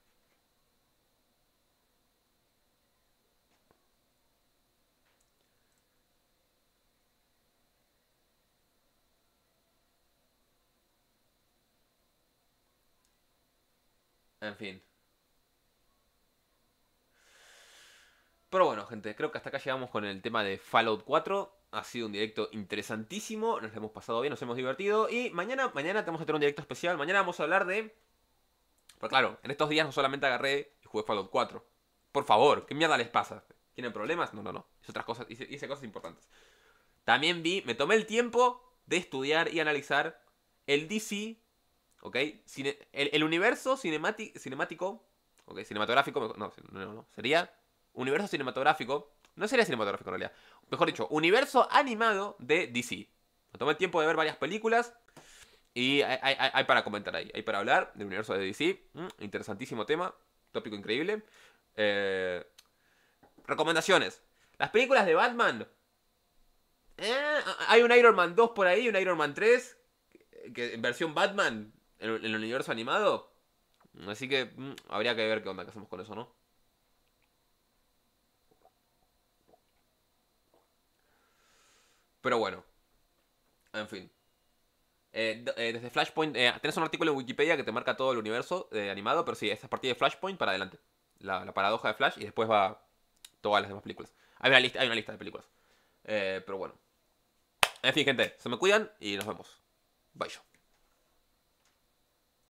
En fin. Pero bueno, gente, creo que hasta acá llegamos con el tema de Fallout 4. Ha sido un directo interesantísimo, nos hemos pasado bien, nos hemos divertido. Y mañana, mañana tenemos que tener un directo especial. Mañana vamos a hablar de. Pero claro, en estos días no solamente agarré y jugué Fallout 4. Por favor, ¿qué mierda les pasa? ¿Tienen problemas? No, no, no. Hice otras cosas, hice, cosas importantes. También vi, me tomé el tiempo de estudiar y analizar el DC, ¿ok? Cine, el, universo cinemático, cinemático, ¿ok? Cinematográfico, no, no, no, sería universo cinematográfico, no sería cinematográfico en realidad, mejor dicho, universo animado de DC. Me tomé el tiempo de ver varias películas y hay, para comentar ahí, hay para hablar del universo de DC, mm, interesantísimo tema, tópico increíble. Eh, recomendaciones. Las películas de Batman. Eh, hay un Iron Man 2 por ahí, un Iron Man 3, que, en versión Batman, en, el universo animado. Así que mm, habría que ver qué onda que hacemos con eso, ¿no? Pero bueno. En fin. Eh, eh, desde Flashpoint, eh, tenés un artículo en Wikipedia que te marca todo el universo eh, animado, pero sí, esa es partida de Flashpoint para adelante. La, paradoja de Flash y después va todas las demás películas. Hay una lista, hay una lista de películas. pero bueno. En fin, gente, se me cuidan y nos vemos. Bye